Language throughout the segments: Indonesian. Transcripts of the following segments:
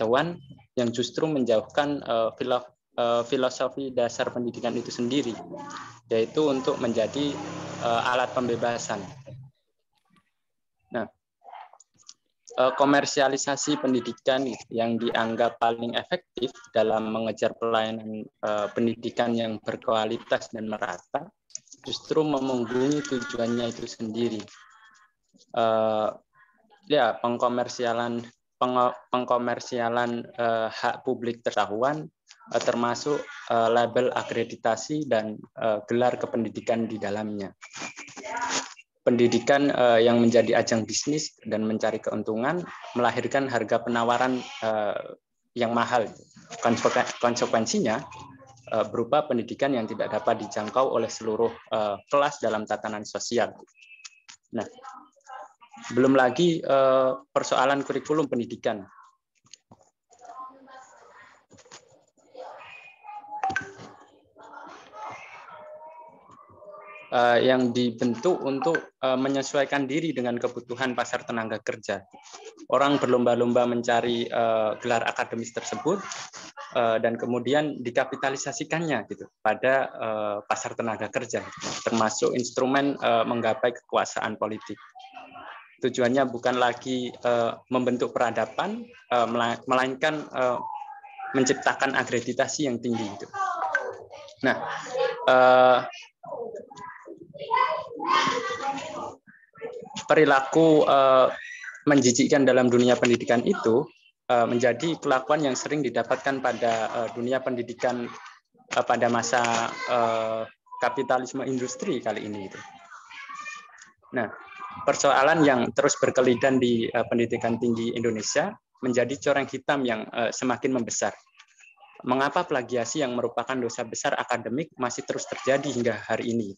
pengetahuan yang justru menjauhkan uh, eh, filo, uh, eh, filosofi dasar pendidikan itu sendiri, yaitu untuk menjadi uh, alat pembebasan. Nah, komersialisasi pendidikan yang dianggap paling efektif dalam mengejar pelayanan pendidikan yang berkualitas dan merata justru memunggungi tujuannya itu sendiri. ya, pengkomersialan pengkomersialan uh, hak publik tertahuan uh, eh, termasuk uh, label akreditasi dan uh, gelar kependidikan di dalamnya. Pendidikan uh, yang menjadi ajang bisnis dan mencari keuntungan melahirkan harga penawaran uh, yang mahal. Konsekuensinya uh, berupa pendidikan yang tidak dapat dijangkau oleh seluruh uh, kelas dalam tatanan sosial. Nah, belum lagi eh, persoalan kurikulum pendidikan. Eh, yang dibentuk untuk eh, menyesuaikan diri dengan kebutuhan pasar tenaga kerja. Orang berlomba-lomba mencari gelar akademis tersebut dan kemudian dikapitalisasikannya gitu pada pasar tenaga kerja, termasuk instrumen menggapai kekuasaan politik tujuannya bukan lagi uh, membentuk peradaban, uh, melainkan uh, menciptakan akreditasi yang tinggi itu. Nah, uh, perilaku uh, menjijikkan dalam dunia pendidikan itu uh, menjadi kelakuan yang sering didapatkan pada uh, dunia pendidikan uh, pada masa uh, kapitalisme industri kali ini itu. Nah, persoalan yang terus berkelidan di uh, pendidikan tinggi Indonesia menjadi coreng hitam yang uh, semakin membesar. Mengapa plagiasi yang merupakan dosa besar akademik masih terus terjadi hingga hari ini?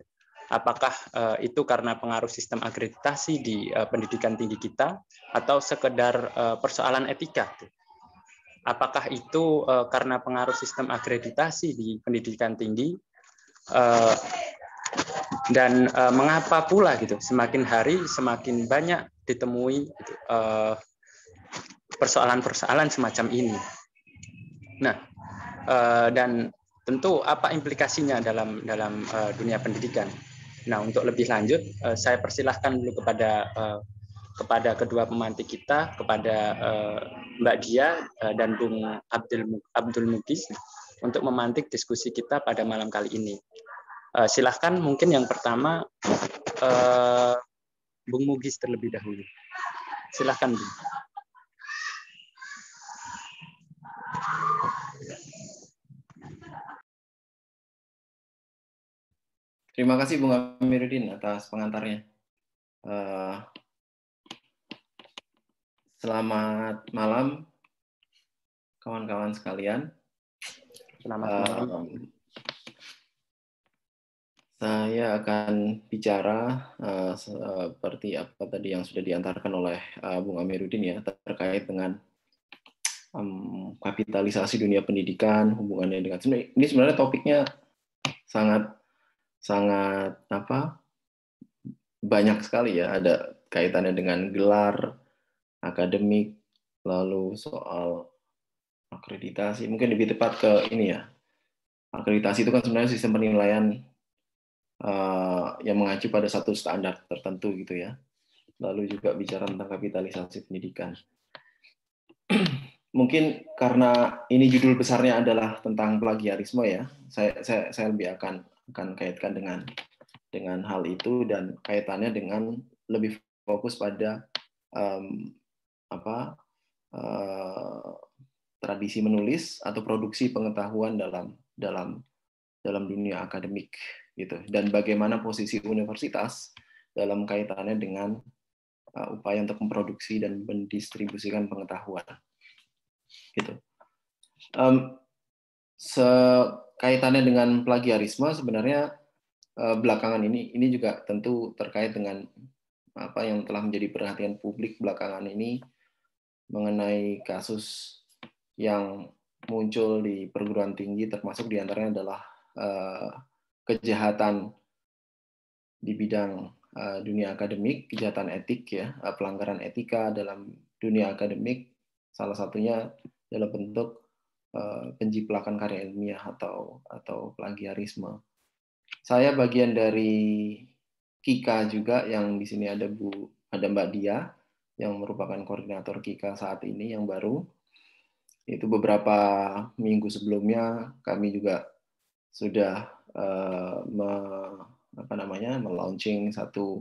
Apakah uh, itu karena pengaruh sistem akreditasi di uh, pendidikan tinggi kita atau sekedar uh, persoalan etika? Apakah itu uh, karena pengaruh sistem akreditasi di pendidikan tinggi uh, dan uh, mengapa pula gitu semakin hari semakin banyak ditemui gitu, eh, persoalan-persoalan semacam ini. Nah, uh, dan tentu apa implikasinya dalam dalam uh, dunia pendidikan. Nah, untuk lebih lanjut, uh, saya persilahkan dulu kepada uh, kepada kedua pemantik kita, kepada uh, Mbak Dia uh, dan Bung Abdul Abdul Mukis untuk memantik diskusi kita pada malam kali ini. Uh, silahkan mungkin yang pertama uh, Bung Mugis terlebih dahulu. Silahkan Bung. Terima kasih Bung Amiruddin atas pengantarnya. Uh, selamat malam kawan-kawan sekalian. Selamat malam. Uh, saya akan bicara uh, seperti apa tadi yang sudah diantarkan oleh uh, Bung Amiruddin ya terkait dengan um, kapitalisasi dunia pendidikan hubungannya dengan ini sebenarnya topiknya sangat sangat apa banyak sekali ya ada kaitannya dengan gelar akademik lalu soal akreditasi mungkin lebih tepat ke ini ya akreditasi itu kan sebenarnya sistem penilaian Eh, yang mengacu pada satu standar tertentu gitu ya. Lalu juga bicara tentang kapitalisasi pendidikan. Mungkin karena ini judul besarnya adalah tentang plagiarisme ya, saya saya, saya lebih akan akan kaitkan dengan dengan hal itu dan kaitannya dengan lebih fokus pada um, apa uh, tradisi menulis atau produksi pengetahuan dalam dalam dalam dunia akademik gitu dan bagaimana posisi universitas dalam kaitannya dengan uh, upaya untuk memproduksi dan mendistribusikan pengetahuan gitu um, sekaitannya dengan plagiarisme sebenarnya uh, belakangan ini ini juga tentu terkait dengan apa yang telah menjadi perhatian publik belakangan ini mengenai kasus yang muncul di perguruan tinggi termasuk diantaranya adalah uh, kejahatan di bidang uh, dunia akademik, kejahatan etik ya, eh, pelanggaran etika dalam dunia akademik, salah satunya dalam bentuk uh, penjiplakan karya ilmiah atau atau plagiarisme. Saya bagian dari Kika juga yang di sini ada Bu ada Mbak Dia yang merupakan koordinator Kika saat ini yang baru. Itu beberapa minggu sebelumnya kami juga sudah uh, me, namanya melaunching satu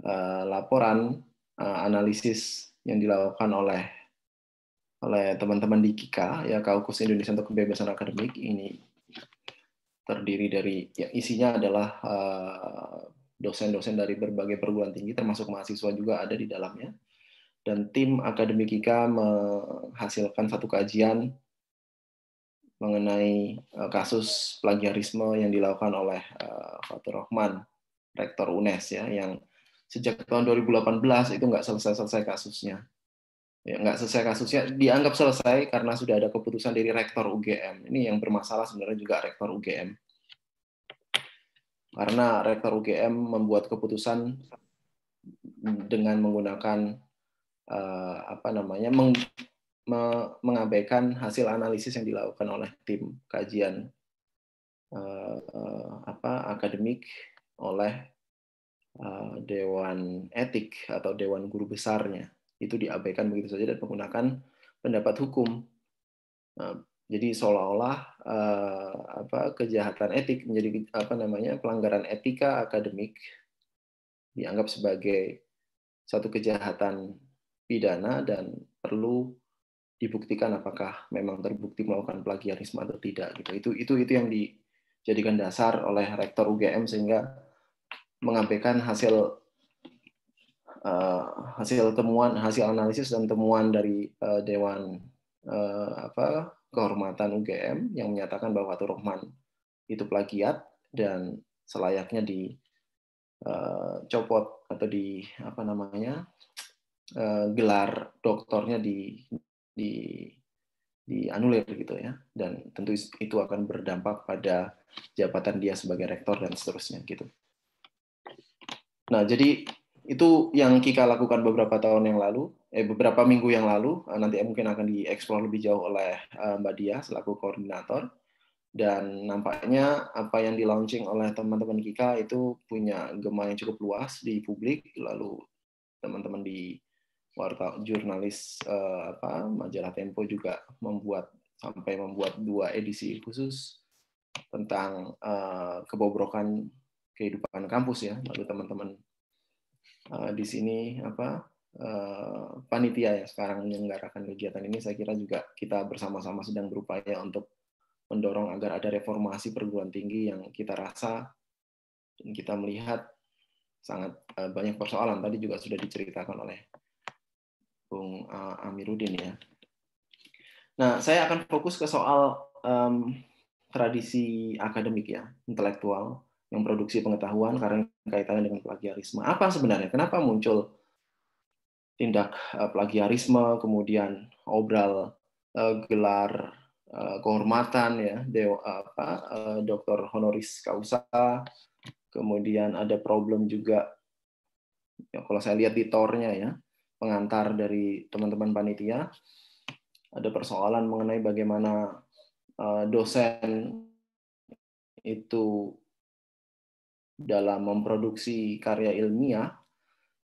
uh, laporan uh, analisis yang dilakukan oleh oleh teman-teman di KIKA ya Kaukus Indonesia untuk Kebebasan Akademik ini terdiri dari ya isinya adalah dosen-dosen uh, dari berbagai perguruan tinggi termasuk mahasiswa juga ada di dalamnya dan tim akademik Kika menghasilkan satu kajian mengenai uh, kasus plagiarisme yang dilakukan oleh uh, Fatur Rahman, rektor UNES ya, yang sejak tahun 2018 itu nggak selesai-selesai kasusnya. Ya, nggak selesai kasusnya, dianggap selesai karena sudah ada keputusan dari rektor UGM. Ini yang bermasalah sebenarnya juga rektor UGM. Karena rektor UGM membuat keputusan dengan menggunakan uh, apa namanya meng, mengabaikan hasil analisis yang dilakukan oleh tim kajian uh, apa akademik oleh uh, dewan etik atau dewan guru besarnya itu diabaikan begitu saja dan menggunakan pendapat hukum uh, jadi seolah-olah uh, apa kejahatan etik menjadi apa namanya pelanggaran etika akademik dianggap sebagai satu kejahatan pidana dan perlu dibuktikan apakah memang terbukti melakukan plagiarisme atau tidak gitu. Itu itu itu yang dijadikan dasar oleh rektor UGM sehingga mengampekan hasil uh, hasil temuan hasil analisis dan temuan dari uh, dewan uh, apa kehormatan UGM yang menyatakan bahwa Fatur itu plagiat dan selayaknya dicopot uh, atau di apa namanya uh, gelar doktornya di di dianulir gitu ya dan tentu itu akan berdampak pada jabatan dia sebagai rektor dan seterusnya gitu. Nah, jadi itu yang Kika lakukan beberapa tahun yang lalu, eh beberapa minggu yang lalu, eh, nanti mungkin akan dieksplor lebih jauh oleh eh, Mbak Dia selaku koordinator dan nampaknya apa yang di oleh teman-teman Kika itu punya gema yang cukup luas di publik lalu teman-teman di wartawan jurnalis uh, apa majalah Tempo juga membuat sampai membuat dua edisi khusus tentang uh, kebobrokan kehidupan kampus ya lalu teman-teman uh, di sini apa uh, panitia ya sekarang menyelenggarakan kegiatan ini saya kira juga kita bersama-sama sedang berupaya untuk mendorong agar ada reformasi perguruan tinggi yang kita rasa dan kita melihat sangat banyak persoalan tadi juga sudah diceritakan oleh Bung uh, Amiruddin ya. Nah, saya akan fokus ke soal um, tradisi akademik ya, intelektual yang produksi pengetahuan karena kaitannya dengan plagiarisme. Apa sebenarnya? Kenapa muncul tindak uh, plagiarisme, kemudian obral uh, gelar uh, kehormatan ya, dewa apa uh, doktor honoris causa, kemudian ada problem juga ya, kalau saya lihat di tornya ya pengantar dari teman-teman panitia. Ada persoalan mengenai bagaimana eh, dosen itu dalam memproduksi karya ilmiah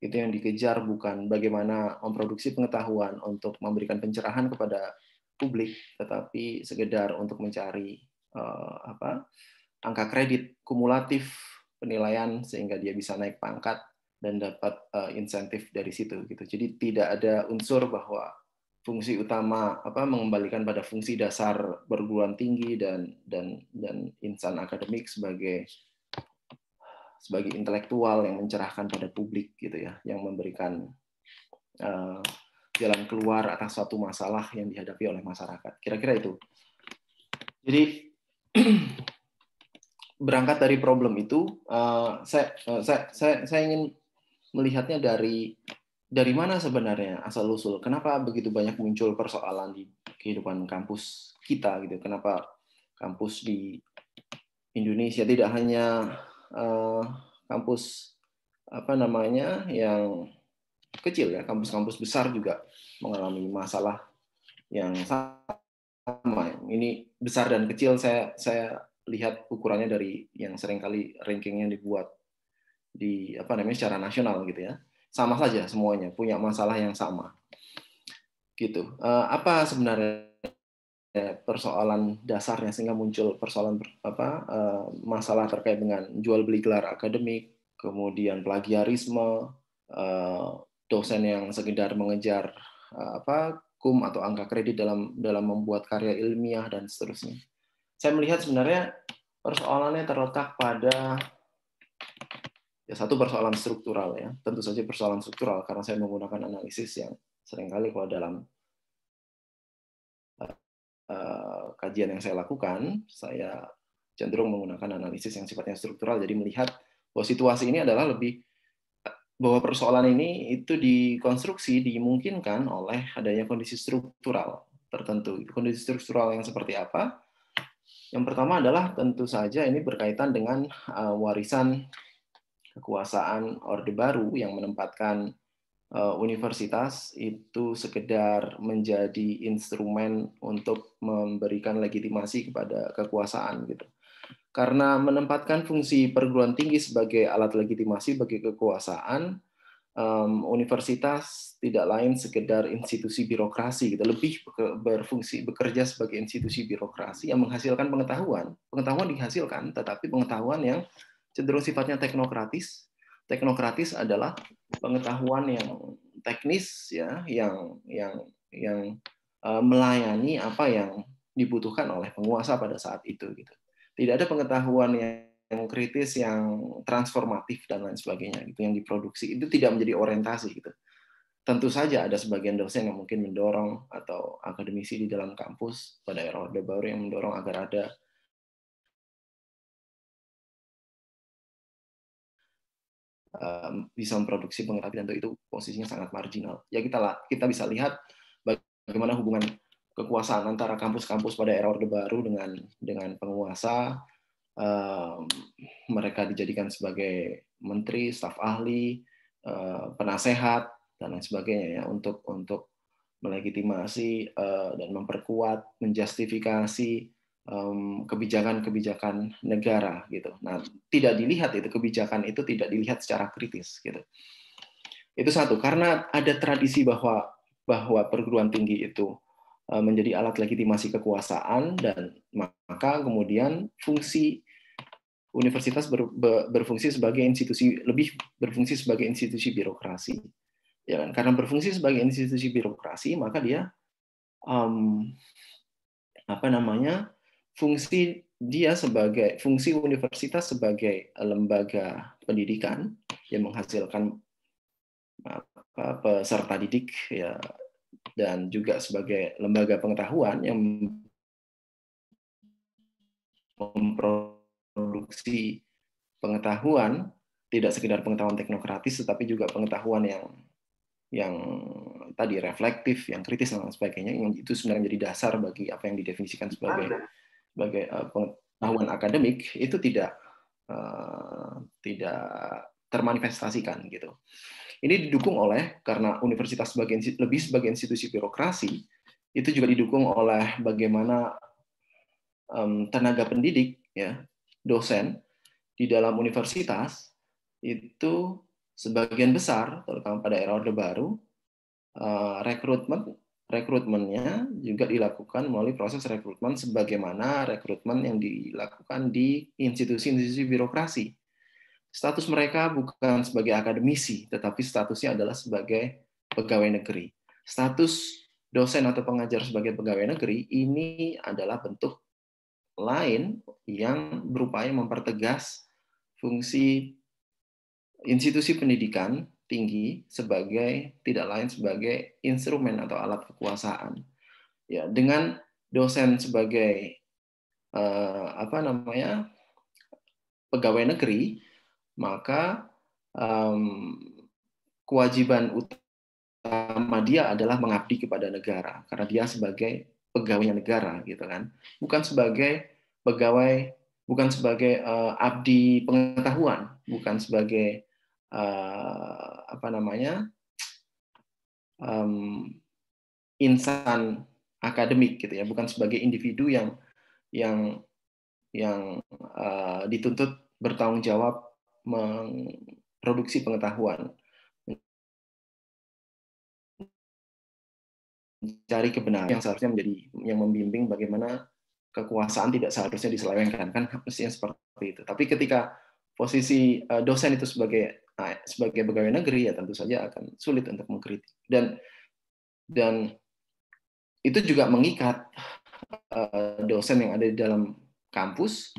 itu yang dikejar bukan bagaimana memproduksi pengetahuan untuk memberikan pencerahan kepada publik tetapi sekedar untuk mencari uh, apa angka kredit kumulatif penilaian sehingga dia bisa naik pangkat dan dapat uh, insentif dari situ gitu. Jadi tidak ada unsur bahwa fungsi utama apa mengembalikan pada fungsi dasar perguruan tinggi dan dan dan insan akademik sebagai sebagai intelektual yang mencerahkan pada publik gitu ya, yang memberikan uh, jalan keluar atas suatu masalah yang dihadapi oleh masyarakat. Kira-kira itu. Jadi berangkat dari problem itu, uh, saya, uh, saya saya saya ingin melihatnya dari dari mana sebenarnya asal usul? Kenapa begitu banyak muncul persoalan di kehidupan kampus kita gitu? Kenapa kampus di Indonesia tidak hanya uh, kampus apa namanya yang kecil ya, kampus-kampus besar juga mengalami masalah yang sama. Ini besar dan kecil saya saya lihat ukurannya dari yang seringkali rankingnya dibuat di apa namanya secara nasional gitu ya sama saja semuanya punya masalah yang sama gitu eh, apa sebenarnya persoalan dasarnya sehingga muncul persoalan apa eh, masalah terkait dengan jual beli gelar akademik kemudian plagiarisme eh, dosen yang sekedar mengejar apa kum atau angka kredit dalam dalam membuat karya ilmiah dan seterusnya saya melihat sebenarnya persoalannya terletak pada Ya, satu persoalan struktural ya, tentu saja persoalan struktural karena saya menggunakan analisis yang seringkali kalau dalam eh, kajian yang saya lakukan, saya cenderung menggunakan analisis yang sifatnya struktural, jadi melihat bahwa situasi ini adalah lebih bahwa persoalan ini itu dikonstruksi dimungkinkan oleh adanya kondisi struktural tertentu. Kondisi struktural yang seperti apa? Yang pertama adalah tentu saja ini berkaitan dengan eh, warisan kekuasaan Orde Baru yang menempatkan eh, universitas itu sekedar menjadi instrumen untuk memberikan legitimasi kepada kekuasaan gitu. Karena menempatkan fungsi perguruan tinggi sebagai alat legitimasi bagi kekuasaan, um, universitas tidak lain sekedar institusi birokrasi gitu, lebih berfungsi bekerja sebagai institusi birokrasi yang menghasilkan pengetahuan. Pengetahuan dihasilkan, tetapi pengetahuan yang cenderung sifatnya teknokratis. Teknokratis adalah pengetahuan yang teknis ya, yang yang yang eh, melayani apa yang dibutuhkan oleh penguasa pada saat itu gitu. Tidak ada pengetahuan yang yang kritis, yang transformatif dan lain sebagainya gitu yang diproduksi itu tidak menjadi orientasi gitu. Tentu saja ada sebagian dosen yang mungkin mendorong atau akademisi di dalam kampus pada era Orde Baru yang mendorong agar ada um, bisa memproduksi pengertian dan itu posisinya sangat marginal. Ya kita lah, kita bisa lihat bagaimana hubungan kekuasaan antara kampus-kampus pada era Orde Baru dengan dengan penguasa um, mereka dijadikan sebagai menteri, staf ahli, uh, penasehat dan lain sebagainya ya untuk untuk melegitimasi uh, dan memperkuat, menjustifikasi kebijakan-kebijakan negara gitu. Nah, tidak dilihat itu kebijakan itu tidak dilihat secara kritis gitu. Itu satu karena ada tradisi bahwa bahwa perguruan tinggi itu eh, menjadi alat legitimasi kekuasaan dan maka kemudian fungsi universitas ber, ber, berfungsi sebagai institusi lebih berfungsi sebagai institusi birokrasi ya kan karena berfungsi sebagai institusi birokrasi maka dia um, apa namanya fungsi dia sebagai fungsi universitas sebagai eh, lembaga pendidikan yang menghasilkan peserta didik ya dan juga sebagai lembaga pengetahuan yang memproduksi pengetahuan tidak sekedar pengetahuan teknokratis tetapi juga pengetahuan yang yang tadi reflektif, yang kritis dan sebagainya yang itu sebenarnya jadi dasar bagi apa yang didefinisikan sebagai sebagai uh, pengetahuan akademik itu tidak uh, tidak termanifestasikan gitu. Ini didukung oleh karena universitas sebagai lebih sebagai institusi birokrasi itu juga didukung oleh bagaimana um, tenaga pendidik ya dosen di dalam universitas itu sebagian besar terutama pada era orde baru uh, rekrutmen rekrutmennya juga dilakukan melalui proses rekrutmen sebagaimana rekrutmen yang dilakukan di institusi-institusi birokrasi. Status mereka bukan sebagai akademisi, tetapi statusnya adalah sebagai pegawai negeri. Status dosen atau pengajar sebagai pegawai negeri ini adalah bentuk lain yang berupaya mempertegas fungsi institusi pendidikan tinggi sebagai tidak lain sebagai instrumen atau alat kekuasaan. Ya, dengan dosen sebagai uh, apa namanya? pegawai negeri, maka um, kewajiban utama dia adalah mengabdi kepada negara karena dia sebagai pegawai negara gitu kan. Bukan sebagai pegawai bukan sebagai uh, abdi pengetahuan, bukan sebagai uh, apa namanya um, insan akademik gitu ya bukan sebagai individu yang yang yang uh, dituntut bertanggung jawab memproduksi pengetahuan mencari kebenaran yang seharusnya menjadi yang membimbing bagaimana kekuasaan tidak seharusnya diselewengkan kan mestinya seperti itu tapi ketika posisi eh, dosen itu sebagai sebagai pegawai negeri ya tentu saja akan sulit untuk mengkritik dan dan itu juga mengikat eh, dosen yang ada di dalam kampus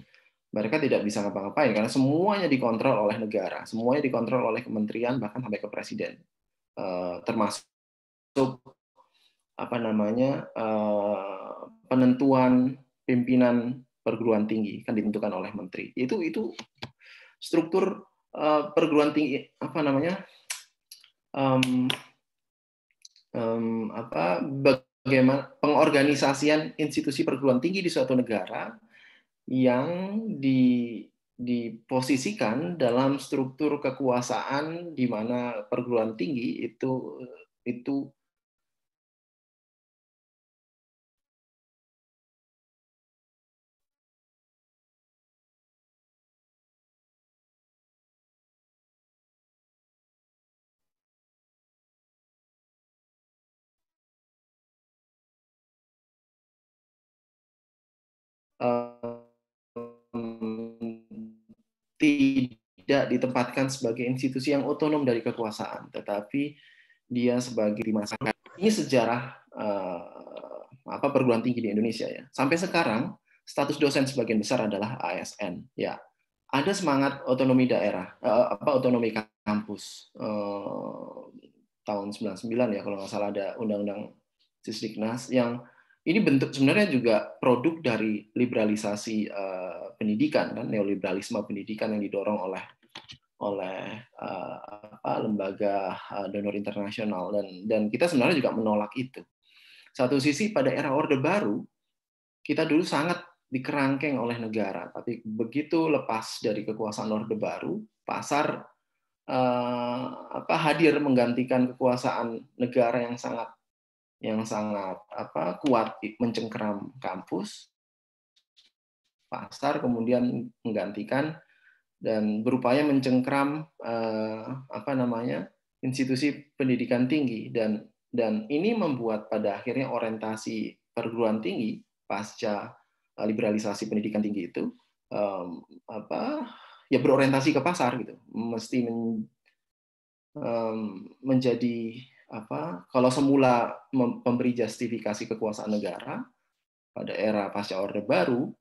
mereka tidak bisa ngapa-ngapain karena semuanya dikontrol oleh negara, semuanya dikontrol oleh kementerian bahkan sampai ke presiden, eh, termasuk apa namanya eh, penentuan pimpinan perguruan tinggi kan ditentukan oleh menteri. Itu itu struktur uh, perguruan tinggi apa namanya um, um, apa bagaimana pengorganisasian institusi perguruan tinggi di suatu negara yang di diposisikan dalam struktur kekuasaan di mana perguruan tinggi itu itu tidak ditempatkan sebagai institusi yang otonom dari kekuasaan, tetapi dia sebagai masyarakat. Ini sejarah uh, apa perguruan tinggi di Indonesia ya. Sampai sekarang status dosen sebagian besar adalah ASN. Ya, ada semangat otonomi daerah, uh, apa otonomi kampus uh, tahun 99 ya kalau nggak salah ada undang-undang Sisdiknas yang ini bentuk sebenarnya juga produk dari liberalisasi uh, pendidikan kan neoliberalisme pendidikan yang didorong oleh oleh uh, lembaga uh, donor internasional dan dan kita sebenarnya juga menolak itu satu sisi pada era orde baru kita dulu sangat dikerangkeng oleh negara tapi begitu lepas dari kekuasaan orde baru pasar uh, apa hadir menggantikan kekuasaan negara yang sangat yang sangat apa kuat mencengkeram kampus pasar kemudian menggantikan dan berupaya mencengkram eh, apa namanya institusi pendidikan tinggi dan dan ini membuat pada akhirnya orientasi perguruan tinggi pasca eh, liberalisasi pendidikan tinggi itu eh, apa ya berorientasi ke pasar gitu mesti men, eh, menjadi apa kalau semula memberi justifikasi kekuasaan negara pada era pasca Orde Baru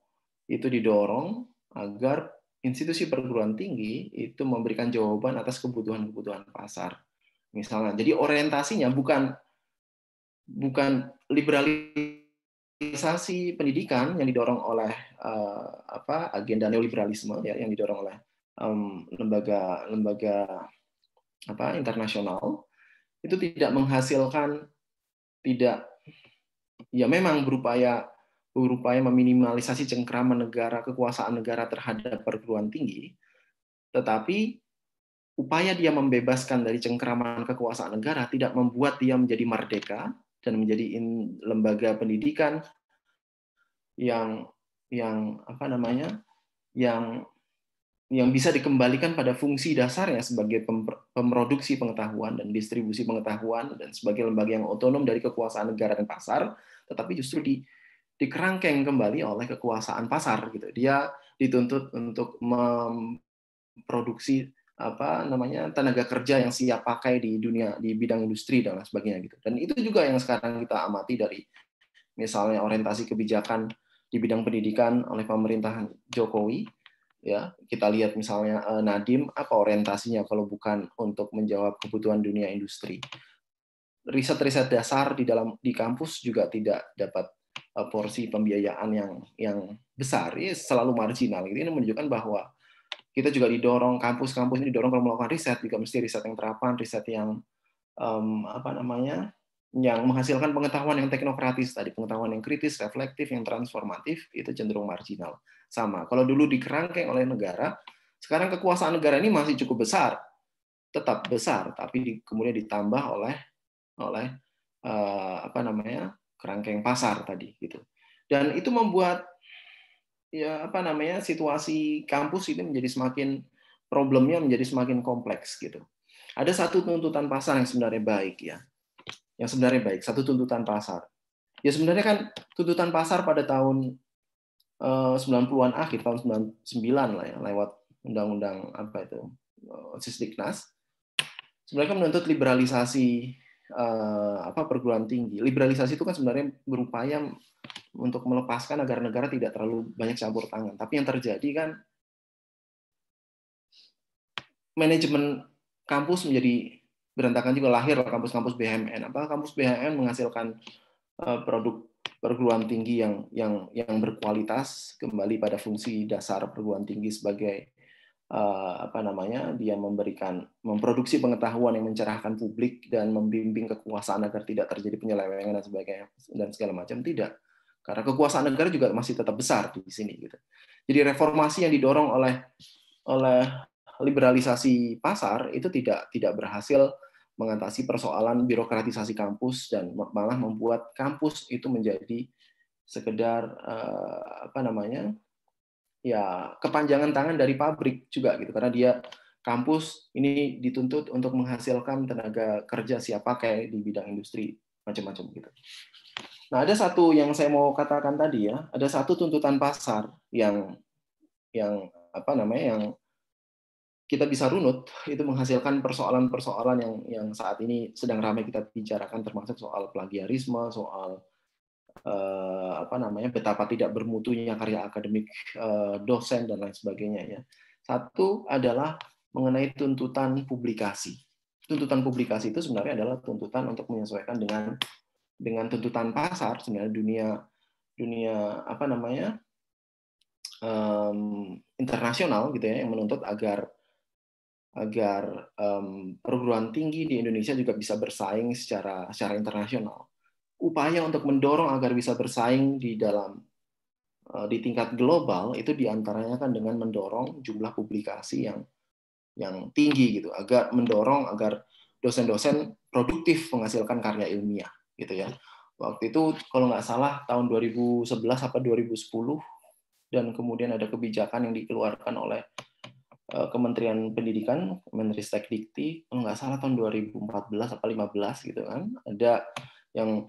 itu didorong agar institusi perguruan tinggi itu memberikan jawaban atas kebutuhan-kebutuhan pasar. Misalnya, jadi orientasinya bukan bukan liberalisasi pendidikan yang didorong oleh uh, apa agenda neoliberalisme ya yang didorong oleh lembaga um, lembaga, lembaga, apa internasional itu tidak menghasilkan tidak ya memang berupaya berupaya meminimalisasi cengkraman negara kekuasaan negara terhadap perguruan tinggi tetapi upaya dia membebaskan dari cengkraman kekuasaan negara tidak membuat dia menjadi merdeka dan menjadi in, lembaga pendidikan yang yang apa namanya yang yang bisa dikembalikan pada fungsi dasarnya sebagai pemproduksi pengetahuan dan distribusi pengetahuan dan sebagai lembaga yang otonom dari kekuasaan negara dan pasar, tetapi justru di dikerangkeng kembali oleh kekuasaan pasar gitu. Dia dituntut untuk memproduksi apa namanya tenaga kerja yang siap pakai di dunia di bidang industri dan lain sebagainya gitu. Dan itu juga yang sekarang kita amati dari misalnya orientasi kebijakan di bidang pendidikan oleh pemerintahan Jokowi ya kita lihat misalnya eh, Nadim apa orientasinya kalau bukan untuk menjawab kebutuhan dunia industri riset-riset dasar di dalam di kampus juga tidak dapat eh, porsi pembiayaan yang yang besar ya selalu marginal gitu. ini menunjukkan bahwa kita juga didorong kampus-kampus ini didorong kalau melakukan riset juga mesti riset yang terapan riset yang um, apa namanya yang menghasilkan pengetahuan yang teknokratis tadi, pengetahuan yang kritis, reflektif, yang transformatif itu cenderung marginal sama. Kalau dulu dikerangkeng oleh negara, sekarang kekuasaan negara ini masih cukup besar, tetap besar, tapi di, kemudian ditambah oleh oleh uh, apa namanya kerangkeng pasar tadi gitu. Dan itu membuat ya apa namanya situasi kampus ini menjadi semakin problemnya menjadi semakin kompleks gitu. Ada satu tuntutan pasar yang sebenarnya baik ya, yang sebenarnya baik satu tuntutan pasar. Ya sebenarnya kan tuntutan pasar pada tahun uh, eh, 90-an akhir tahun 99 lah ya lewat undang-undang apa itu eh, Sisdiknas sebenarnya kan menuntut liberalisasi uh, apa perguruan tinggi. Liberalisasi itu kan sebenarnya berupaya untuk melepaskan agar negara tidak terlalu banyak campur tangan. Tapi yang terjadi kan manajemen kampus menjadi berantakan juga lahir kampus-kampus BHMN. Apa kampus BHMN menghasilkan produk perguruan tinggi yang yang yang berkualitas kembali pada fungsi dasar perguruan tinggi sebagai uh, apa namanya dia memberikan memproduksi pengetahuan yang mencerahkan publik dan membimbing kekuasaan agar tidak terjadi penyelewengan dan sebagainya dan segala macam tidak karena kekuasaan negara juga masih tetap besar di sini gitu jadi reformasi yang didorong oleh oleh liberalisasi pasar itu tidak tidak berhasil mengatasi persoalan birokratisasi kampus dan malah membuat kampus itu menjadi sekedar eh, apa namanya ya kepanjangan tangan dari pabrik juga gitu karena dia kampus ini dituntut untuk menghasilkan tenaga kerja siapa pakai di bidang industri macam-macam gitu. Nah ada satu yang saya mau katakan tadi ya ada satu tuntutan pasar yang yang apa namanya yang kita bisa runut itu menghasilkan persoalan-persoalan yang yang saat ini sedang ramai kita bicarakan termasuk soal plagiarisme, soal eh, apa namanya betapa tidak bermutunya karya akademik eh, dosen dan lain sebagainya ya. Satu adalah mengenai tuntutan publikasi. Tuntutan publikasi itu sebenarnya adalah tuntutan untuk menyesuaikan dengan dengan tuntutan pasar sebenarnya dunia dunia apa namanya um, internasional gitu ya yang menuntut agar agar um, perguruan tinggi di Indonesia juga bisa bersaing secara secara internasional. Upaya untuk mendorong agar bisa bersaing di dalam uh, di tingkat global itu diantaranya kan dengan mendorong jumlah publikasi yang yang tinggi gitu, agar mendorong agar dosen-dosen produktif menghasilkan karya ilmiah gitu ya. Waktu itu kalau nggak salah tahun 2011 apa 2010 dan kemudian ada kebijakan yang dikeluarkan oleh Eh, Kementerian Pendidikan, Kementerian Dikti, kalau nggak salah tahun 2014 atau 15 gitu kan, ada yang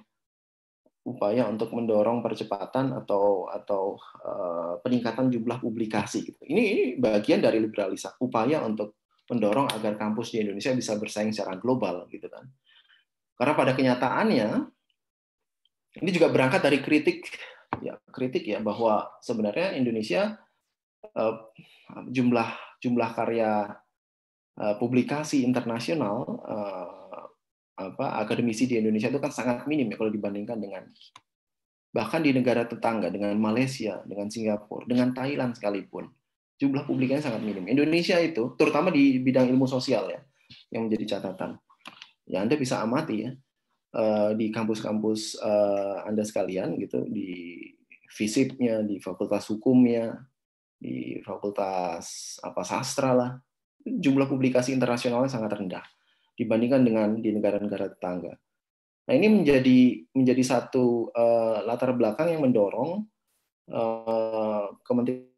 upaya untuk mendorong percepatan atau atau uh, peningkatan jumlah publikasi gitu. Ini ini bagian dari liberalisasi upaya untuk mendorong agar kampus di Indonesia bisa bersaing secara global gitu kan. Karena pada kenyataannya ini juga berangkat dari kritik ya kritik ya bahwa sebenarnya Indonesia uh, jumlah jumlah karya uh, publikasi internasional uh, apa akademisi di Indonesia itu kan sangat minim ya kalau dibandingkan dengan bahkan di negara tetangga dengan Malaysia, dengan Singapura, dengan Thailand sekalipun jumlah publikasi sangat minim. Indonesia itu terutama di bidang ilmu sosial ya yang menjadi catatan. Ya Anda bisa amati ya eh, di kampus-kampus Anda sekalian gitu di fisip di Fakultas Hukumnya, di fakultas apa sastra lah jumlah publikasi internasionalnya sangat rendah dibandingkan dengan di negara-negara tetangga. Nah ini menjadi menjadi satu uh, latar belakang yang mendorong uh, Kementerian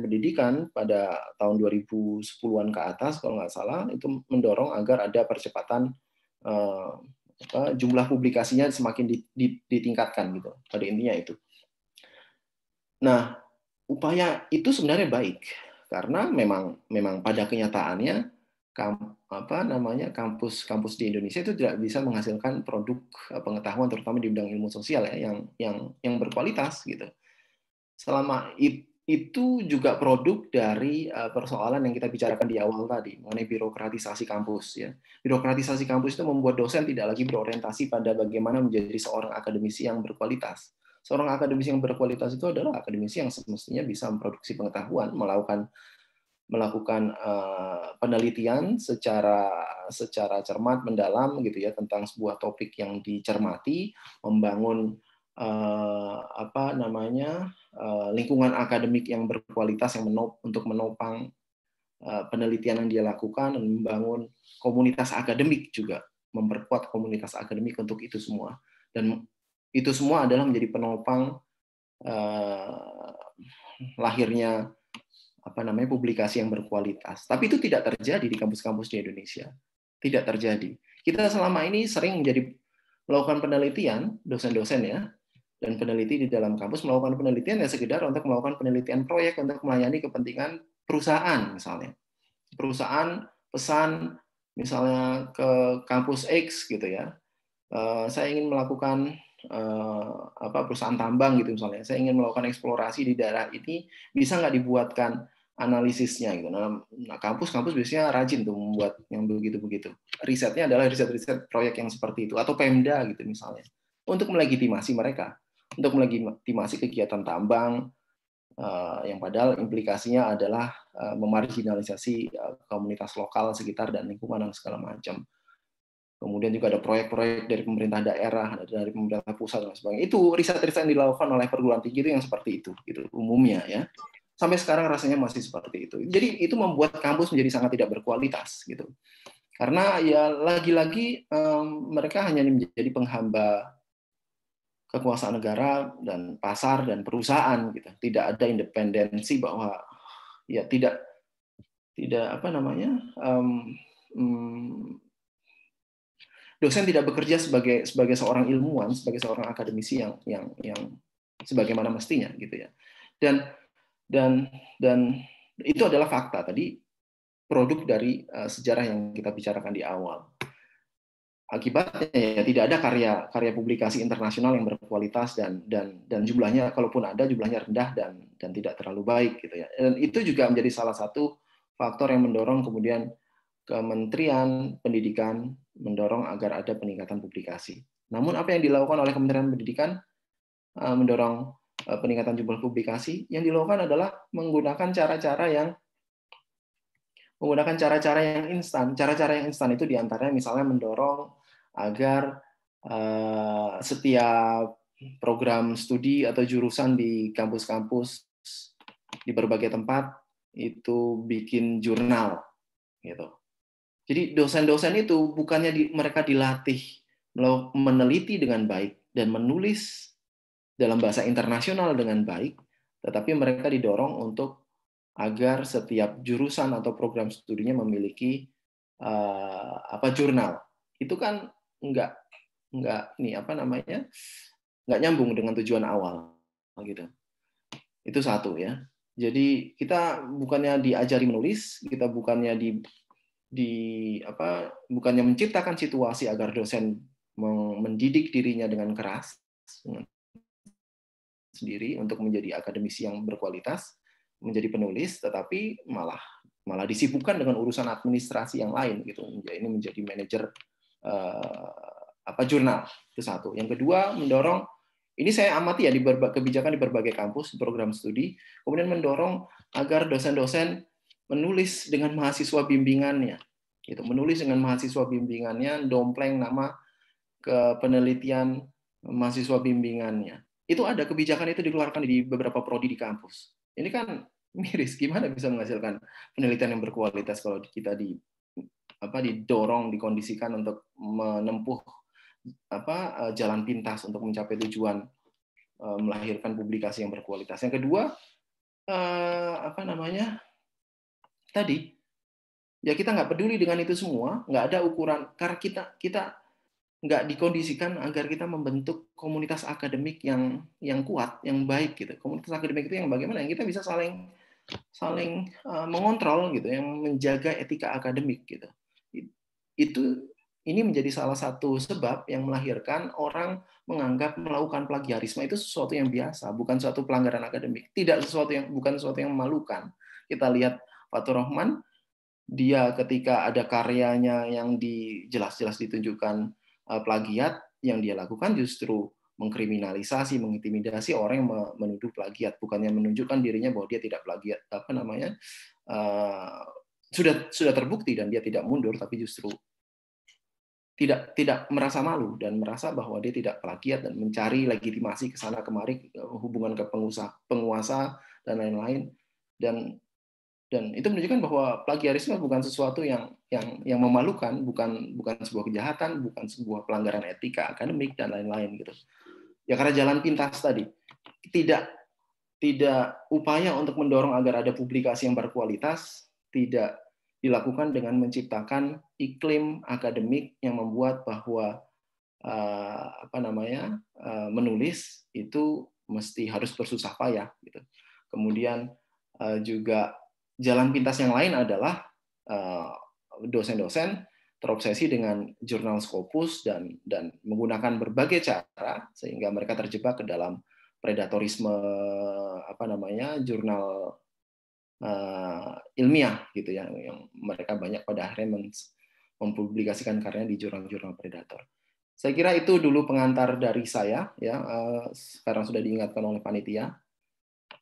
Pendidikan pada tahun 2010-an ke atas kalau nggak salah itu mendorong agar ada percepatan uh, apa, jumlah publikasinya semakin ditingkatkan gitu pada intinya itu. Nah upaya itu sebenarnya baik karena memang memang pada kenyataannya kamp, apa namanya kampus-kampus di Indonesia itu tidak bisa menghasilkan produk eh, pengetahuan terutama di bidang ilmu sosial ya yang yang yang berkualitas gitu. Selama itu itu juga produk dari eh, persoalan yang kita bicarakan di awal tadi mengenai birokratisasi kampus ya. Birokratisasi kampus itu membuat dosen tidak lagi berorientasi pada bagaimana menjadi seorang akademisi yang berkualitas, seorang akademisi yang berkualitas itu adalah akademisi yang semestinya bisa memproduksi pengetahuan, melakukan melakukan uh, penelitian secara secara cermat mendalam gitu ya tentang sebuah topik yang dicermati, membangun uh, apa namanya uh, lingkungan akademik yang berkualitas yang menop, untuk menopang uh, penelitian yang dia lakukan dan membangun komunitas akademik juga memperkuat komunitas akademik untuk itu semua dan itu semua adalah menjadi penopang eh, lahirnya apa namanya publikasi yang berkualitas. Tapi itu tidak terjadi di kampus-kampus di Indonesia. Tidak terjadi. Kita selama ini sering menjadi melakukan penelitian, dosen-dosen ya, dan peneliti di dalam kampus melakukan penelitian ya sekedar untuk melakukan penelitian proyek untuk melayani kepentingan perusahaan misalnya. Perusahaan pesan misalnya ke kampus X gitu ya. Eh, saya ingin melakukan Eh, apa perusahaan tambang gitu misalnya saya ingin melakukan eksplorasi di daerah ini bisa nggak dibuatkan analisisnya gitu nah, nah, kampus-kampus biasanya rajin tuh membuat yang begitu-begitu risetnya adalah riset-riset proyek yang seperti itu atau Pemda gitu misalnya untuk melegitimasi mereka untuk melegitimasi kegiatan tambang eh, yang padahal implikasinya adalah uh, memarginalisasi komunitas lokal sekitar dan lingkungan dan segala macam Kemudian juga ada proyek-proyek dari pemerintah daerah, ada dari pemerintah pusat dan sebagainya. Itu riset-riset yang dilakukan oleh perguruan tinggi itu yang seperti itu, gitu umumnya ya. Sampai sekarang rasanya masih seperti itu. Jadi itu membuat kampus menjadi sangat tidak berkualitas gitu. Karena ya lagi-lagi um, mereka hanya menjadi penghamba kekuasaan negara dan pasar dan perusahaan gitu. Tidak ada independensi bahwa ya tidak tidak apa namanya um, dosen tidak bekerja sebagai sebagai seorang ilmuwan, sebagai seorang akademisi yang yang yang sebagaimana mestinya gitu ya. Dan dan dan itu adalah fakta tadi produk dari uh, sejarah yang kita bicarakan di awal. Akibatnya ya tidak ada karya karya publikasi internasional yang berkualitas dan dan dan jumlahnya kalaupun ada jumlahnya rendah dan dan tidak terlalu baik gitu ya. Dan itu juga menjadi salah satu faktor yang mendorong kemudian Kementerian Pendidikan mendorong agar ada peningkatan publikasi. Namun apa yang dilakukan oleh Kementerian Pendidikan eh, mendorong eh, peningkatan jumlah publikasi yang dilakukan adalah menggunakan cara-cara yang menggunakan cara-cara yang instan. Cara-cara yang instan itu diantaranya misalnya mendorong agar eh, setiap program studi atau jurusan di kampus-kampus di berbagai tempat itu bikin jurnal gitu jadi dosen-dosen itu bukannya di, mereka dilatih meneliti dengan baik dan menulis dalam bahasa internasional dengan baik, tetapi mereka didorong untuk agar setiap jurusan atau program studinya memiliki uh, apa jurnal. Itu kan nggak nggak nih apa namanya nggak nyambung dengan tujuan awal gitu. Itu satu ya. Jadi kita bukannya diajari menulis, kita bukannya di di apa bukannya menciptakan situasi agar dosen mendidik dirinya dengan keras dengan sendiri untuk menjadi akademisi yang berkualitas, menjadi penulis, tetapi malah malah disibukkan dengan urusan administrasi yang lain gitu. Ya, ini menjadi manajer eh, apa jurnal itu satu. Yang kedua mendorong ini saya amati ya di berbagai kebijakan di berbagai kampus program studi, kemudian mendorong agar dosen-dosen menulis dengan mahasiswa bimbingannya gitu menulis dengan mahasiswa bimbingannya dompleng nama ke penelitian mahasiswa bimbingannya itu ada kebijakan itu dikeluarkan di beberapa prodi di kampus ini kan miris gimana bisa menghasilkan penelitian yang berkualitas kalau kita di apa didorong dikondisikan untuk menempuh apa eh, jalan pintas untuk mencapai tujuan eh, melahirkan publikasi yang berkualitas yang kedua eh, apa namanya tadi ya kita nggak peduli dengan itu semua nggak ada ukuran karena kita kita nggak dikondisikan agar kita membentuk komunitas akademik yang yang kuat yang baik gitu komunitas akademik itu yang bagaimana yang kita bisa saling saling uh, mengontrol gitu yang menjaga etika akademik gitu itu ini menjadi salah satu sebab yang melahirkan orang menganggap melakukan plagiarisme itu sesuatu yang biasa, bukan suatu pelanggaran akademik, tidak sesuatu yang bukan sesuatu yang memalukan. Kita lihat Fatur Rahman dia ketika ada karyanya yang di, jelas-jelas ditunjukkan eh, plagiat yang dia lakukan justru mengkriminalisasi, mengintimidasi orang yang menuduh plagiat, bukannya menunjukkan dirinya bahwa dia tidak plagiat apa namanya uh, sudah sudah terbukti dan dia tidak mundur, tapi justru tidak tidak merasa malu dan merasa bahwa dia tidak plagiat dan mencari legitimasi ke sana kemari eh, hubungan ke pengusaha, penguasa dan lain-lain dan dan itu menunjukkan bahwa plagiarisme bukan sesuatu yang yang yang memalukan bukan bukan sebuah kejahatan bukan sebuah pelanggaran etika akademik dan lain-lain gitu ya karena jalan pintas tadi tidak tidak upaya untuk mendorong agar ada publikasi yang berkualitas tidak dilakukan dengan menciptakan iklim akademik yang membuat bahwa uh, apa namanya uh, menulis itu mesti harus bersusah payah gitu kemudian eh, juga jalan pintas yang lain adalah eh, dosen-dosen terobsesi dengan jurnal Scopus dan dan menggunakan berbagai cara sehingga mereka terjebak ke dalam predatorisme apa namanya jurnal uh, ilmiah gitu ya yang mereka banyak pada akhirnya mempublikasikan karyanya di jurnal-jurnal predator. Saya kira itu dulu pengantar dari saya ya uh, sekarang sudah diingatkan oleh panitia.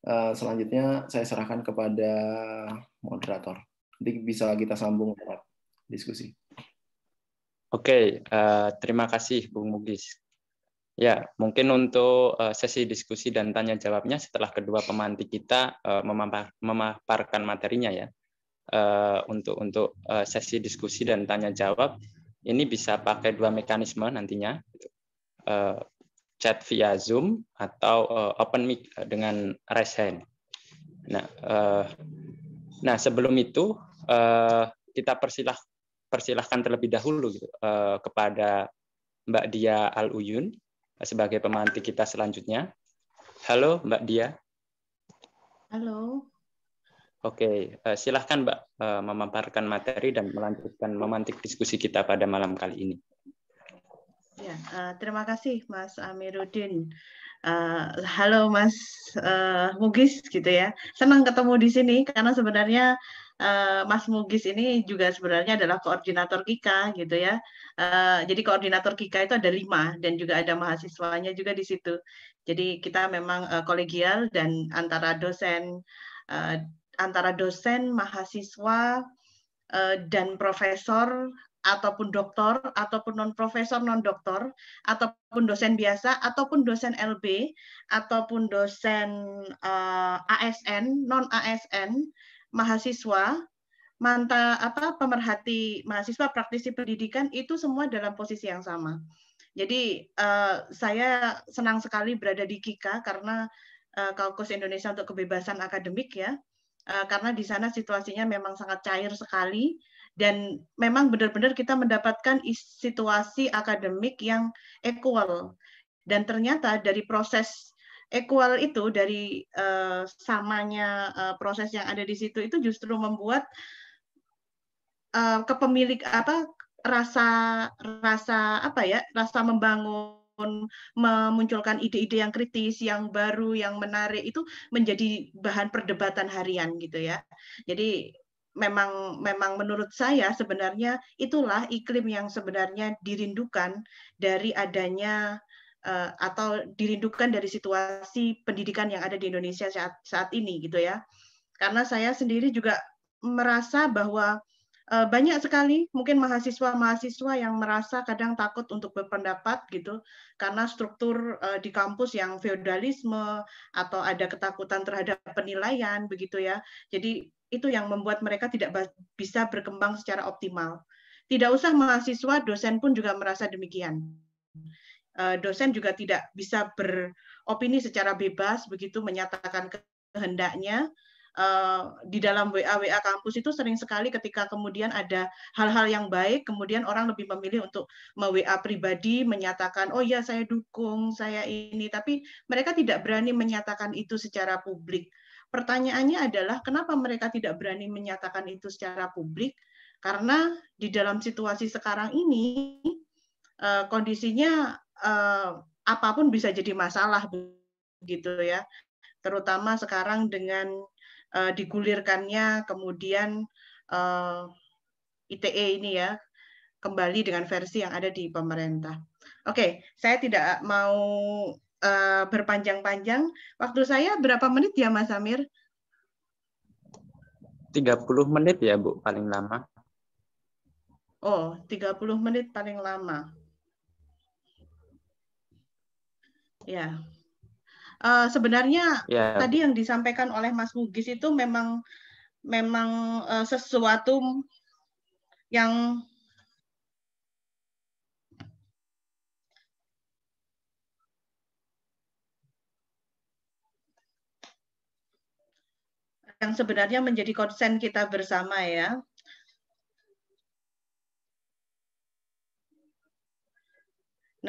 Eh, selanjutnya saya serahkan kepada moderator. Nanti bisa kita sambung lewat diskusi. Oke, okay, uh, eh, terima kasih Bung Mugis. Ya, mungkin untuk eh, sesi diskusi dan tanya jawabnya setelah kedua pemantik kita uh, memaparkan materinya ya. untuk untuk sesi diskusi dan tanya jawab ini bisa pakai dua mekanisme nantinya chat via Zoom atau uh, open mic dengan raise hand. Nah, uh, nah sebelum itu uh, kita persilah persilahkan terlebih dahulu uh, kepada Mbak Dia Al Uyun sebagai pemantik kita selanjutnya. Halo Mbak Dia. Halo. Oke, okay, uh, silahkan Mbak uh, memaparkan materi dan melanjutkan memantik diskusi kita pada malam kali ini. Ya, uh, terima kasih Mas Amiruddin. Uh, halo Mas uh, Mugis gitu ya. Senang ketemu di sini karena sebenarnya uh, Mas Mugis ini juga sebenarnya adalah koordinator KIKA gitu ya. Uh, jadi koordinator KIKA itu ada lima dan juga ada mahasiswanya juga di situ. Jadi kita memang uh, kolegial dan antara dosen uh, antara dosen mahasiswa dan profesor ataupun doktor, ataupun non-profesor, non-doktor, ataupun dosen biasa, ataupun dosen LB, ataupun dosen uh, eh, ASN, non-ASN, mahasiswa, manta apa pemerhati mahasiswa praktisi pendidikan itu semua dalam posisi yang sama. Jadi uh, saya senang sekali berada di Kika karena uh, Kaukus Indonesia untuk Kebebasan Akademik ya, karena di sana situasinya memang sangat cair sekali dan memang benar-benar kita mendapatkan situasi akademik yang equal dan ternyata dari proses equal itu dari uh, samanya uh, proses yang ada di situ itu justru membuat uh, kepemilik apa rasa rasa apa ya rasa membangun memunculkan ide-ide yang kritis, yang baru, yang menarik itu menjadi bahan perdebatan harian gitu ya. Jadi memang memang menurut saya sebenarnya itulah iklim yang sebenarnya dirindukan dari adanya uh, atau dirindukan dari situasi pendidikan yang ada di Indonesia saat saat ini gitu ya. Karena saya sendiri juga merasa bahwa uh, banyak sekali mungkin mahasiswa-mahasiswa yang merasa kadang takut untuk berpendapat gitu karena struktur uh, di kampus yang feodalisme atau ada ketakutan terhadap penilaian begitu ya. Jadi itu yang membuat mereka tidak bisa berkembang secara optimal. Tidak usah mahasiswa, dosen pun juga merasa demikian. Eh, dosen juga tidak bisa beropini secara bebas, begitu menyatakan kehendaknya. Eh, di dalam WA-WA kampus itu sering sekali ketika kemudian ada hal-hal yang baik, kemudian orang lebih memilih untuk me-WA pribadi, menyatakan, oh ya saya dukung, saya ini. Tapi mereka tidak berani menyatakan itu secara publik pertanyaannya adalah kenapa mereka tidak berani menyatakan itu secara publik? Karena di dalam situasi sekarang ini eh, kondisinya eh, apapun bisa jadi masalah begitu ya. Terutama sekarang dengan eh, digulirkannya kemudian ITE ini ya kembali dengan versi yang ada di pemerintah. Oke, okay, saya tidak mau Eh, berpanjang-panjang. Waktu saya berapa menit ya Mas Amir? 30 menit ya Bu paling lama. Oh, 30 menit paling lama. Ya. Uh, sebenarnya ya. tadi yang disampaikan oleh Mas Mugis itu memang memang uh, sesuatu yang yang sebenarnya menjadi konsen kita bersama ya.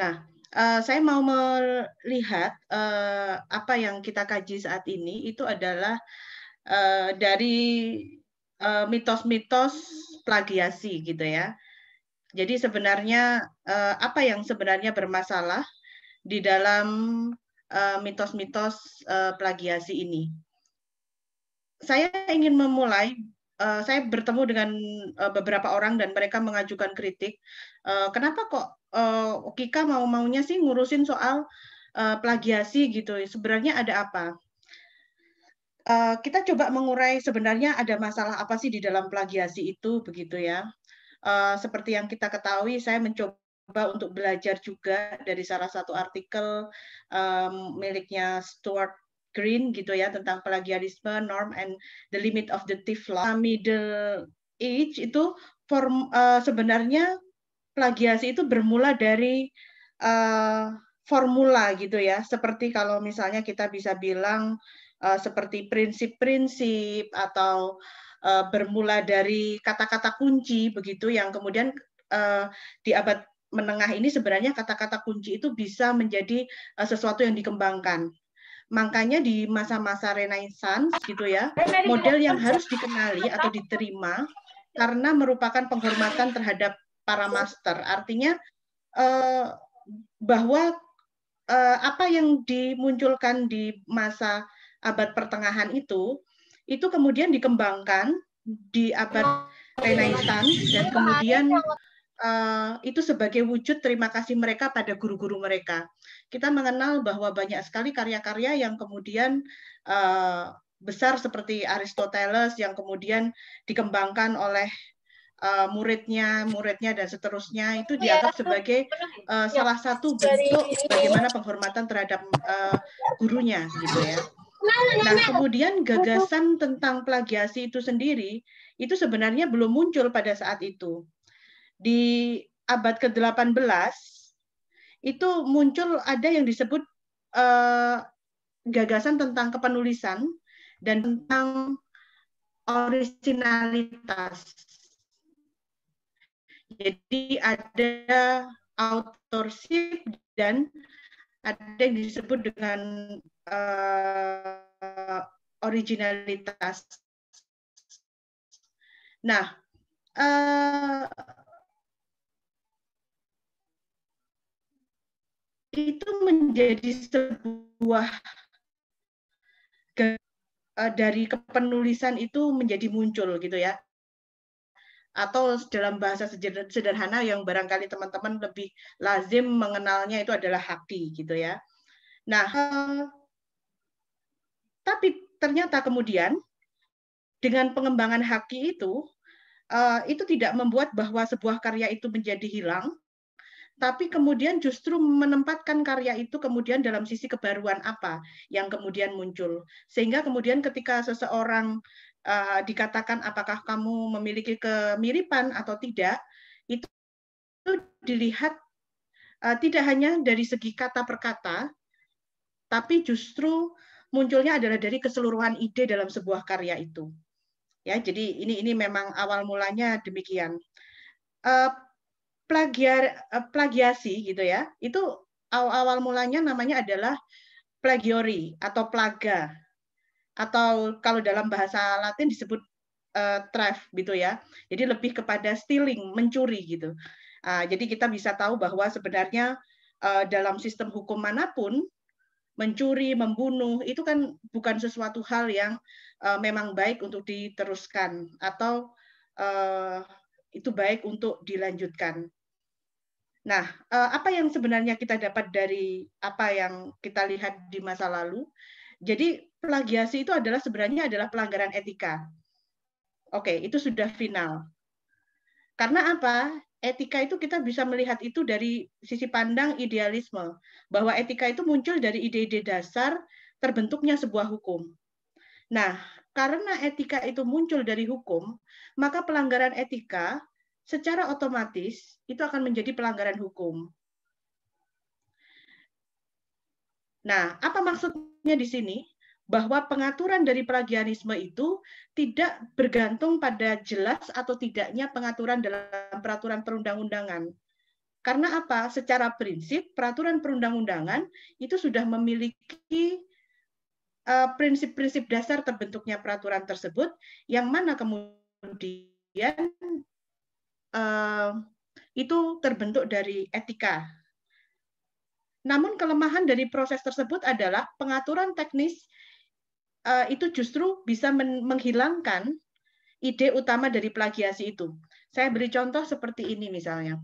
Nah, eh, saya mau melihat eh, apa yang kita kaji saat ini itu adalah eh, dari mitos-mitos plagiasi gitu ya. Jadi sebenarnya apa yang sebenarnya bermasalah di dalam mitos-mitos plagiasi ini? saya ingin memulai uh, saya bertemu dengan uh, beberapa orang dan mereka mengajukan kritik uh, kenapa kok uh, Kika mau maunya sih ngurusin soal uh, plagiasi gitu sebenarnya ada apa uh, kita coba mengurai sebenarnya ada masalah apa sih di dalam plagiasi itu begitu ya uh, seperti yang kita ketahui saya mencoba untuk belajar juga dari salah satu artikel um, miliknya Stuart Green gitu ya tentang plagiarisme, norm and the limit of the thief law. Middle Age itu form uh, sebenarnya plagiasi itu bermula dari uh, formula gitu ya. Seperti kalau misalnya kita bisa bilang uh, seperti prinsip-prinsip atau uh, bermula dari kata-kata kunci begitu yang kemudian uh, di abad menengah ini sebenarnya kata-kata kunci itu bisa menjadi sesuatu yang dikembangkan Makanya di masa-masa Renaissance gitu ya, model yang harus dikenali atau diterima karena merupakan penghormatan terhadap para master. Artinya eh, bahwa eh, apa yang dimunculkan di masa abad pertengahan itu itu kemudian dikembangkan di abad Renaissance dan kemudian Eh, itu sebagai wujud terima kasih mereka pada guru-guru mereka. Kita mengenal bahwa banyak sekali karya-karya yang kemudian eh, besar seperti Aristoteles yang kemudian dikembangkan oleh eh, muridnya, muridnya dan seterusnya itu oh ya, dianggap sebagai uh, salah satu bentuk bagaimana penghormatan terhadap uh, gurunya gitu ya. Nah, nah, nah, nah kemudian gagasan tentang plagiasi itu sendiri itu sebenarnya belum muncul pada saat itu di abad ke-18 itu muncul ada yang disebut uh, gagasan tentang kepenulisan dan tentang originalitas. Jadi ada authorship dan ada yang disebut dengan uh, originalitas. Nah, uh, itu menjadi sebuah eh, dari kepenulisan itu menjadi muncul gitu ya atau dalam bahasa sederhana yang barangkali teman-teman lebih lazim mengenalnya itu adalah haki gitu ya. Nah, eh, tapi ternyata kemudian dengan pengembangan haki itu eh, itu tidak membuat bahwa sebuah karya itu menjadi hilang, tapi kemudian justru menempatkan karya itu kemudian dalam sisi kebaruan apa yang kemudian muncul sehingga kemudian ketika seseorang uh, dikatakan apakah kamu memiliki kemiripan atau tidak itu, dilihat uh, tidak hanya dari segi kata per kata tapi justru munculnya adalah dari keseluruhan ide dalam sebuah karya itu ya jadi ini ini memang awal mulanya demikian uh, plagiar eh, plagiasi gitu ya. Itu awal-awal mulanya namanya adalah plagiori atau plaga atau kalau dalam bahasa Latin disebut uh, theft gitu ya. Jadi lebih kepada stealing, mencuri gitu. Uh, jadi kita bisa tahu bahwa sebenarnya uh, dalam sistem hukum manapun mencuri, membunuh itu kan bukan sesuatu hal yang uh, memang baik untuk diteruskan atau uh, itu baik untuk dilanjutkan. Nah, eh, apa yang sebenarnya kita dapat dari apa yang kita lihat di masa lalu? Jadi plagiasi itu adalah sebenarnya adalah pelanggaran etika. Oke, itu sudah final. Karena apa? Etika itu kita bisa melihat itu dari sisi pandang idealisme, bahwa etika itu muncul dari ide-ide dasar terbentuknya sebuah hukum. Nah, karena etika itu muncul dari hukum, maka pelanggaran etika secara otomatis itu akan menjadi pelanggaran hukum. Nah, apa maksudnya di sini? Bahwa pengaturan dari plagiarisme itu tidak bergantung pada jelas atau tidaknya pengaturan dalam peraturan perundang-undangan. Karena apa? Secara prinsip, peraturan perundang-undangan itu sudah memiliki eh, prinsip-prinsip dasar terbentuknya peraturan tersebut, yang mana kemudian Eh, itu terbentuk dari etika. Namun kelemahan dari proses tersebut adalah pengaturan teknis eh, itu justru bisa menghilangkan ide utama dari plagiasi itu. Saya beri contoh seperti ini misalnya.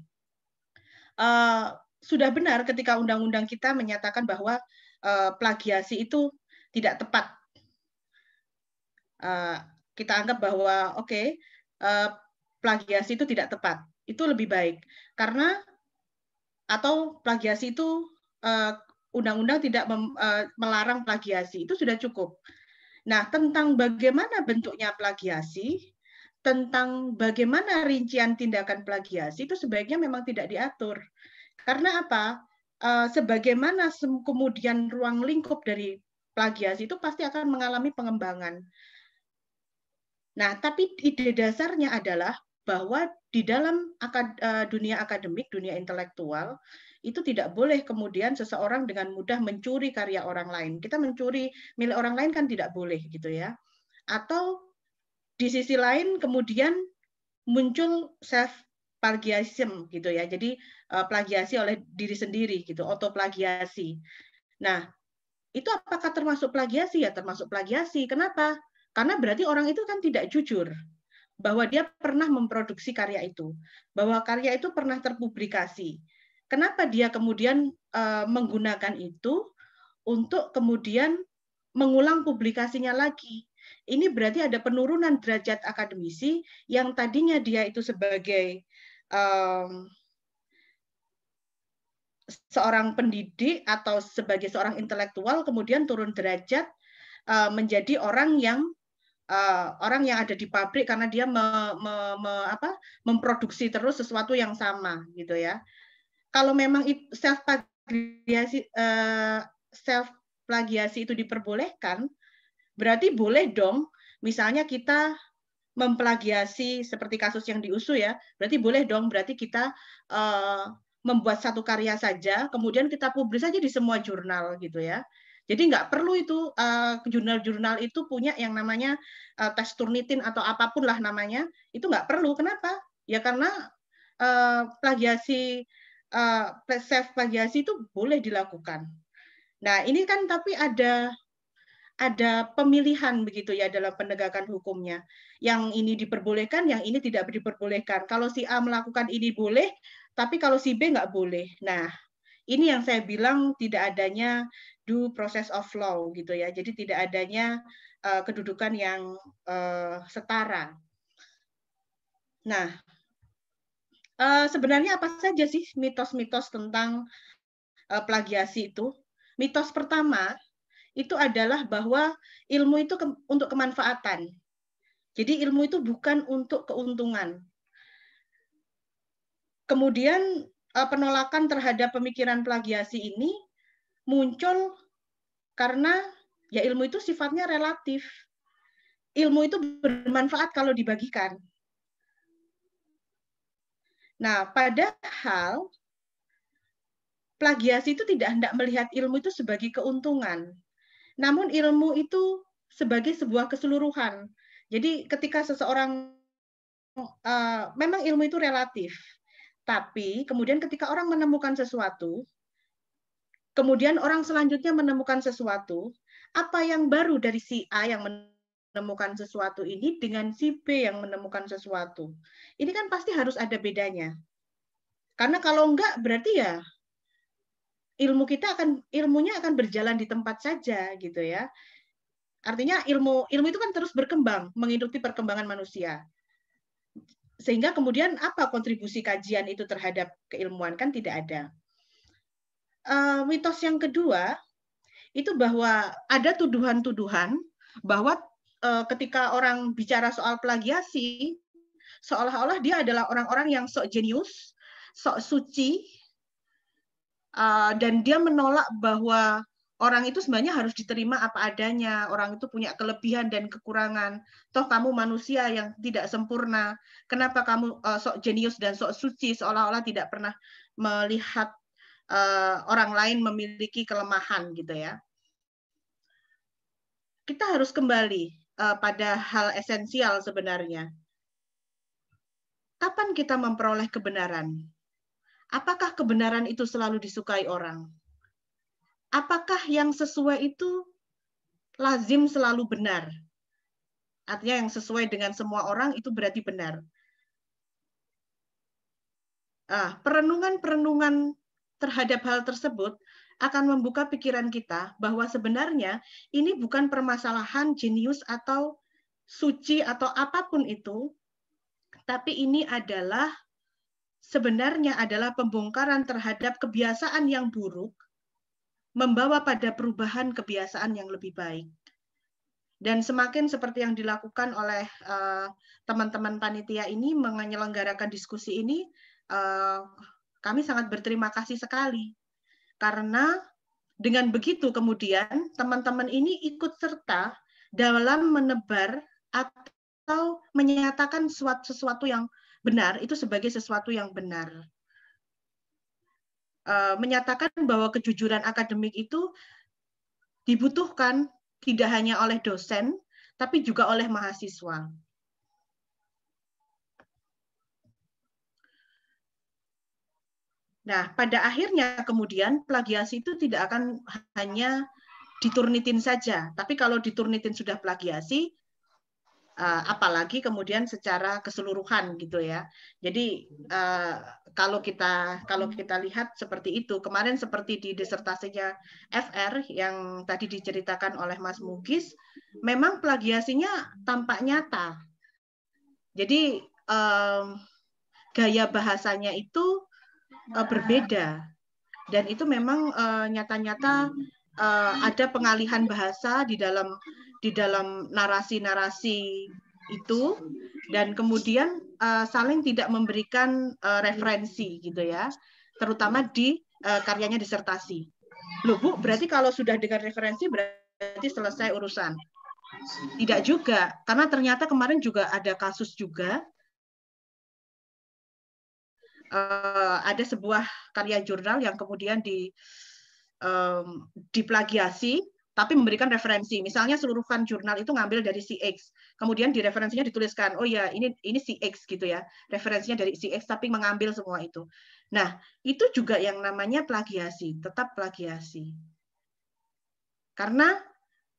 Eh, sudah benar ketika undang-undang kita menyatakan bahwa plagiasi itu tidak tepat. Kita anggap bahwa oke okay, plagiasi itu tidak tepat. Itu lebih baik karena atau plagiasi itu eh, undang-undang tidak eh, melarang plagiasi itu sudah cukup. Nah, tentang bagaimana bentuknya plagiasi, tentang bagaimana rincian tindakan plagiasi itu sebaiknya memang tidak diatur. Karena apa? Eh, sebagaimana kemudian ruang lingkup dari plagiasi itu pasti akan mengalami pengembangan. Nah, tapi ide dasarnya adalah bahwa di dalam akad, eh, dunia akademik, dunia intelektual, itu tidak boleh kemudian seseorang dengan mudah mencuri karya orang lain. Kita mencuri milik orang lain kan tidak boleh gitu ya. Atau di sisi lain kemudian muncul self plagiarism gitu ya. Jadi eh, plagiasi oleh diri sendiri gitu, autoplagiasi. Nah, itu apakah termasuk plagiasi ya? Termasuk plagiasi. Kenapa? Karena berarti orang itu kan tidak jujur bahwa dia pernah memproduksi karya itu, bahwa karya itu pernah terpublikasi. Kenapa dia kemudian eh, menggunakan itu untuk kemudian mengulang publikasinya lagi? Ini berarti ada penurunan derajat akademisi yang tadinya dia itu sebagai um, seorang pendidik atau sebagai seorang intelektual kemudian turun derajat eh, menjadi orang yang uh, orang yang ada di pabrik karena dia me, me, me, apa, memproduksi terus sesuatu yang sama gitu ya. Kalau memang self plagiasi uh, eh, self plagiasi itu diperbolehkan, berarti boleh dong misalnya kita memplagiasi seperti kasus yang diusu ya, berarti boleh dong berarti kita uh, membuat satu karya saja, kemudian kita publis saja di semua jurnal gitu ya. Jadi nggak perlu itu eh, jurnal-jurnal uh, itu punya yang namanya uh, tes turnitin atau apapun lah namanya itu nggak perlu. Kenapa? Ya karena uh, plagiasi uh, self plagiasi itu boleh dilakukan. Nah ini kan tapi ada ada pemilihan begitu ya dalam penegakan hukumnya. Yang ini diperbolehkan, yang ini tidak diperbolehkan. Kalau si A melakukan ini boleh, tapi kalau si B nggak boleh. Nah, ini yang saya bilang tidak adanya due process of law gitu ya. Jadi tidak adanya uh, kedudukan yang uh, setara. Nah, uh, sebenarnya apa saja sih mitos-mitos tentang uh, plagiasi itu? Mitos pertama itu adalah bahwa ilmu itu ke untuk kemanfaatan. Jadi ilmu itu bukan untuk keuntungan. Kemudian penolakan terhadap pemikiran plagiasi ini muncul karena ya ilmu itu sifatnya relatif. Ilmu itu bermanfaat kalau dibagikan. Nah, padahal plagiasi itu tidak hendak melihat ilmu itu sebagai keuntungan. Namun ilmu itu sebagai sebuah keseluruhan. Jadi ketika seseorang uh, memang ilmu itu relatif, tapi kemudian ketika orang menemukan sesuatu, kemudian orang selanjutnya menemukan sesuatu, apa yang baru dari si A yang menemukan sesuatu ini dengan si B yang menemukan sesuatu. Ini kan pasti harus ada bedanya. Karena kalau enggak berarti ya ilmu kita akan ilmunya akan berjalan di tempat saja gitu ya. Artinya ilmu ilmu itu kan terus berkembang, mengikuti perkembangan manusia. Sehingga kemudian apa kontribusi kajian itu terhadap keilmuan kan tidak ada uh, mitos yang kedua itu bahwa ada tuduhan-tuduhan bahwa uh, ketika orang bicara soal plagiasi seolah-olah dia adalah orang-orang yang sok jenius, sok suci, uh, dan dia menolak bahwa orang itu sebenarnya harus diterima apa adanya. Orang itu punya kelebihan dan kekurangan. Toh kamu manusia yang tidak sempurna. Kenapa kamu sok jenius dan sok suci seolah-olah tidak pernah melihat uh, orang lain memiliki kelemahan gitu ya. Kita harus kembali uh, pada hal esensial sebenarnya. Kapan kita memperoleh kebenaran? Apakah kebenaran itu selalu disukai orang? Apakah yang sesuai itu lazim selalu benar? Artinya yang sesuai dengan semua orang itu berarti benar. Ah, perenungan-perenungan terhadap hal tersebut akan membuka pikiran kita bahwa sebenarnya ini bukan permasalahan jenius atau suci atau apapun itu, tapi ini adalah sebenarnya adalah pembongkaran terhadap kebiasaan yang buruk membawa pada perubahan kebiasaan yang lebih baik. Dan semakin seperti yang dilakukan oleh eh, teman-teman uh, panitia ini menyelenggarakan diskusi ini, uh, kami sangat berterima kasih sekali karena dengan begitu kemudian teman-teman ini ikut serta dalam menebar atau menyatakan sesuatu, yang benar itu sebagai sesuatu yang benar. E, menyatakan bahwa kejujuran akademik itu dibutuhkan tidak hanya oleh dosen, tapi juga oleh mahasiswa. Nah, pada akhirnya kemudian plagiasi itu tidak akan hanya diturnitin saja, tapi kalau diturnitin sudah plagiasi, eh, apalagi kemudian secara keseluruhan gitu ya. Jadi eh, kalau kita kalau kita lihat seperti itu kemarin seperti di disertasinya FR yang tadi diceritakan oleh Mas Mugis, memang plagiasinya tampak nyata. Jadi eh, gaya bahasanya itu uh, berbeda dan itu memang eh, nyata-nyata uh, uh, ada pengalihan bahasa di dalam di dalam narasi-narasi itu dan kemudian uh, saling tidak memberikan uh, referensi gitu ya terutama di uh, karyanya disertasi. Loh Bu, berarti kalau sudah dengan referensi berarti selesai urusan. Tidak juga, karena ternyata kemarin juga ada kasus juga uh, ada sebuah karya jurnal yang kemudian di um, diplagiasi tapi memberikan referensi. Misalnya seluruhkan jurnal itu ngambil dari CX. Kemudian di referensinya dituliskan, oh ya ini ini CX gitu ya. Referensinya dari CX tapi mengambil semua itu. Nah, itu juga yang namanya plagiasi, tetap plagiasi. Karena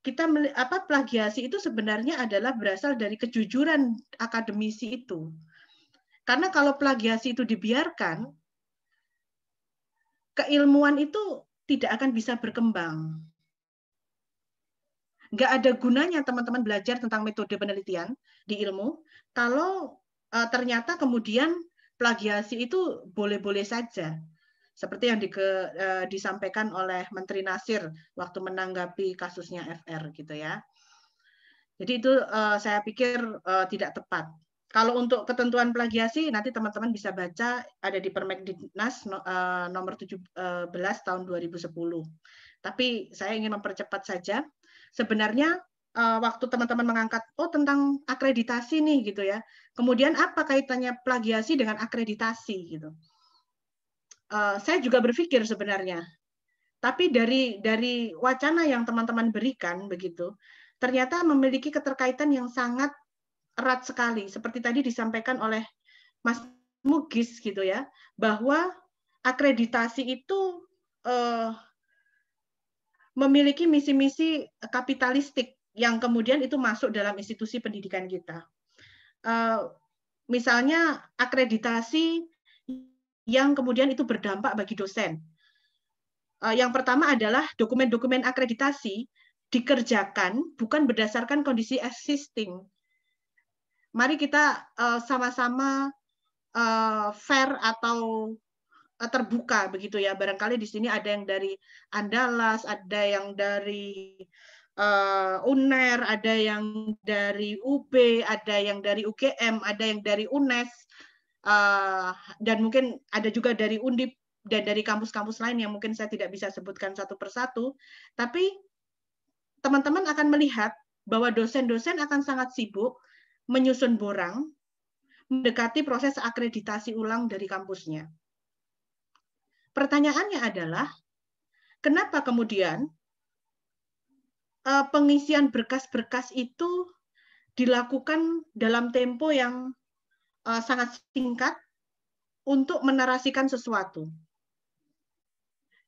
kita apa plagiasi itu sebenarnya adalah berasal dari kejujuran akademisi itu. Karena kalau plagiasi itu dibiarkan, keilmuan itu tidak akan bisa berkembang. Nggak ada gunanya teman-teman belajar tentang metode penelitian di ilmu kalau uh, ternyata kemudian plagiasi itu boleh-boleh saja seperti yang dike, uh, disampaikan oleh Menteri Nasir waktu menanggapi kasusnya FR gitu ya. Jadi itu uh, saya pikir uh, tidak tepat. Kalau untuk ketentuan plagiasi nanti teman-teman bisa baca ada di Permendiknas eh, nomor 17 tahun 2010. Tapi saya ingin mempercepat saja. Sebenarnya eh, waktu teman-teman mengangkat oh tentang akreditasi nih gitu ya. Kemudian apa kaitannya plagiasi dengan akreditasi gitu. Eh, saya juga berpikir sebenarnya. Tapi dari dari wacana yang teman-teman berikan begitu, ternyata memiliki keterkaitan yang sangat erat sekali seperti tadi disampaikan oleh Mas Mugis gitu ya bahwa akreditasi itu eh, memiliki misi-misi kapitalistik yang kemudian itu masuk dalam institusi pendidikan kita. Eh, misalnya akreditasi yang kemudian itu berdampak bagi dosen. Eh, yang pertama adalah dokumen-dokumen akreditasi dikerjakan bukan berdasarkan kondisi existing mari kita eh, sama-sama uh, fair atau eh, terbuka begitu ya barangkali di sini ada yang dari Andalas ada yang dari uh, UNER ada yang dari UB ada yang dari UGM ada yang dari UNES uh, dan mungkin ada juga dari Undip dan dari kampus-kampus lain yang mungkin saya tidak bisa sebutkan satu persatu tapi teman-teman akan melihat bahwa dosen-dosen akan sangat sibuk menyusun borang, mendekati proses akreditasi ulang dari kampusnya. Pertanyaannya adalah, kenapa kemudian eh, pengisian berkas-berkas itu dilakukan dalam tempo yang eh, sangat singkat untuk menarasikan sesuatu.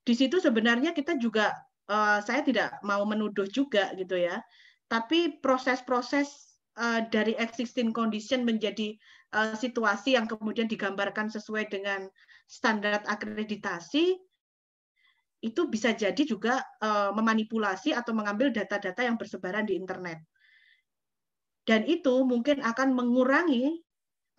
Di situ sebenarnya kita juga eh, saya tidak mau menuduh juga gitu ya, tapi proses-proses Eh, dari existing condition menjadi eh, situasi yang kemudian digambarkan sesuai dengan standar akreditasi itu bisa jadi juga eh, memanipulasi atau mengambil data-data yang bersebaran di internet. Dan itu mungkin akan mengurangi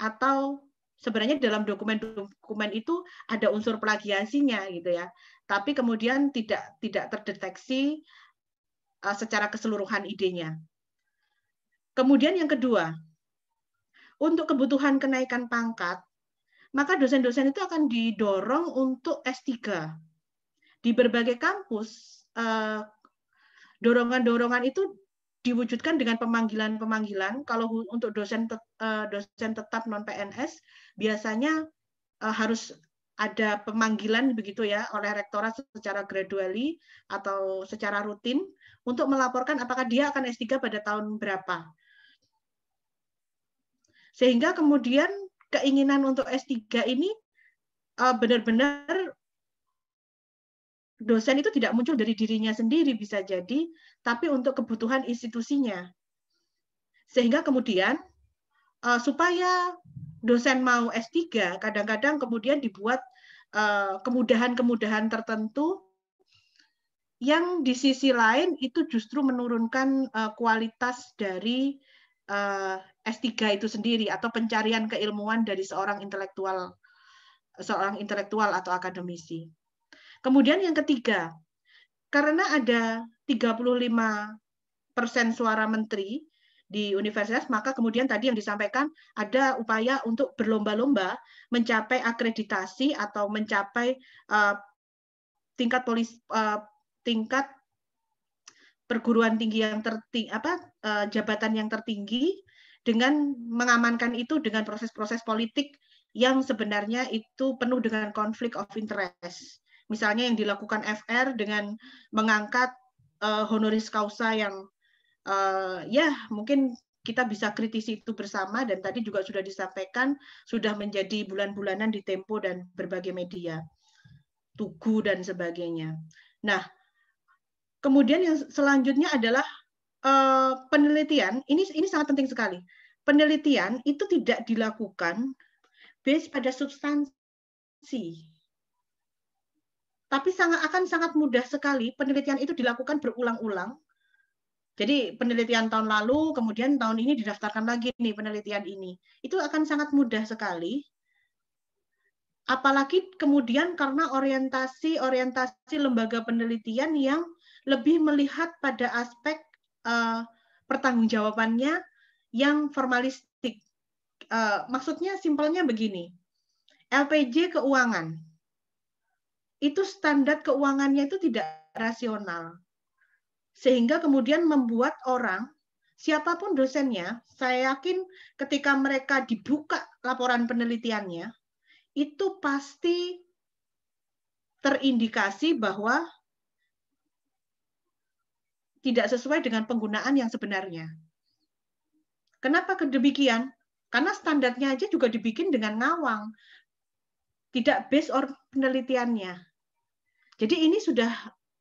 atau sebenarnya dalam dokumen-dokumen itu ada unsur plagiasinya gitu ya. Tapi kemudian tidak tidak terdeteksi secara keseluruhan idenya. Kemudian yang kedua, untuk kebutuhan kenaikan pangkat, maka dosen-dosen itu akan didorong untuk S3. Di berbagai kampus, eh, dorongan-dorongan itu diwujudkan dengan pemanggilan-pemanggilan. Kalau untuk dosen eh, dosen tetap non PNS, biasanya eh, harus ada pemanggilan begitu ya oleh rektorat secara gradually atau secara rutin untuk melaporkan apakah dia akan S3 pada tahun berapa. Sehingga kemudian keinginan untuk S3 ini eh, benar-benar dosen itu tidak muncul dari dirinya sendiri bisa jadi, tapi untuk kebutuhan institusinya. Sehingga kemudian eh, supaya dosen mau S3, kadang-kadang kemudian dibuat eh, kemudahan-kemudahan tertentu yang di sisi lain itu justru menurunkan kualitas dari Eh, S3 itu sendiri atau pencarian keilmuan dari seorang intelektual seorang intelektual atau akademisi. Kemudian yang ketiga, karena ada 35 persen suara menteri di universitas, maka kemudian tadi yang disampaikan ada upaya untuk berlomba-lomba mencapai akreditasi atau mencapai uh, tingkat polis, uh, tingkat perguruan tinggi yang tertinggi. apa uh, jabatan yang tertinggi dengan mengamankan itu dengan proses-proses politik yang sebenarnya itu penuh dengan konflik of interest. Misalnya yang dilakukan FR dengan mengangkat uh, honoris causa yang uh, ya mungkin kita bisa kritisi itu bersama dan tadi juga sudah disampaikan sudah menjadi bulan-bulanan di Tempo dan berbagai media, Tugu dan sebagainya. Nah, kemudian yang selanjutnya adalah Eh, penelitian ini ini sangat penting sekali. Penelitian itu tidak dilakukan based pada substansi. Tapi sangat akan sangat mudah sekali penelitian itu dilakukan berulang-ulang. Jadi penelitian tahun lalu, kemudian tahun ini didaftarkan lagi nih penelitian ini. Itu akan sangat mudah sekali. Apalagi kemudian karena orientasi-orientasi lembaga penelitian yang lebih melihat pada aspek uh, pertanggungjawabannya yang formalistik. Uh, maksudnya simpelnya begini, LPJ keuangan itu standar keuangannya itu tidak rasional, sehingga kemudian membuat orang siapapun dosennya, saya yakin ketika mereka dibuka laporan penelitiannya, itu pasti terindikasi bahwa tidak sesuai dengan penggunaan yang sebenarnya. Kenapa demikian? Karena standarnya aja juga dibikin dengan ngawang, tidak base or penelitiannya. Jadi ini sudah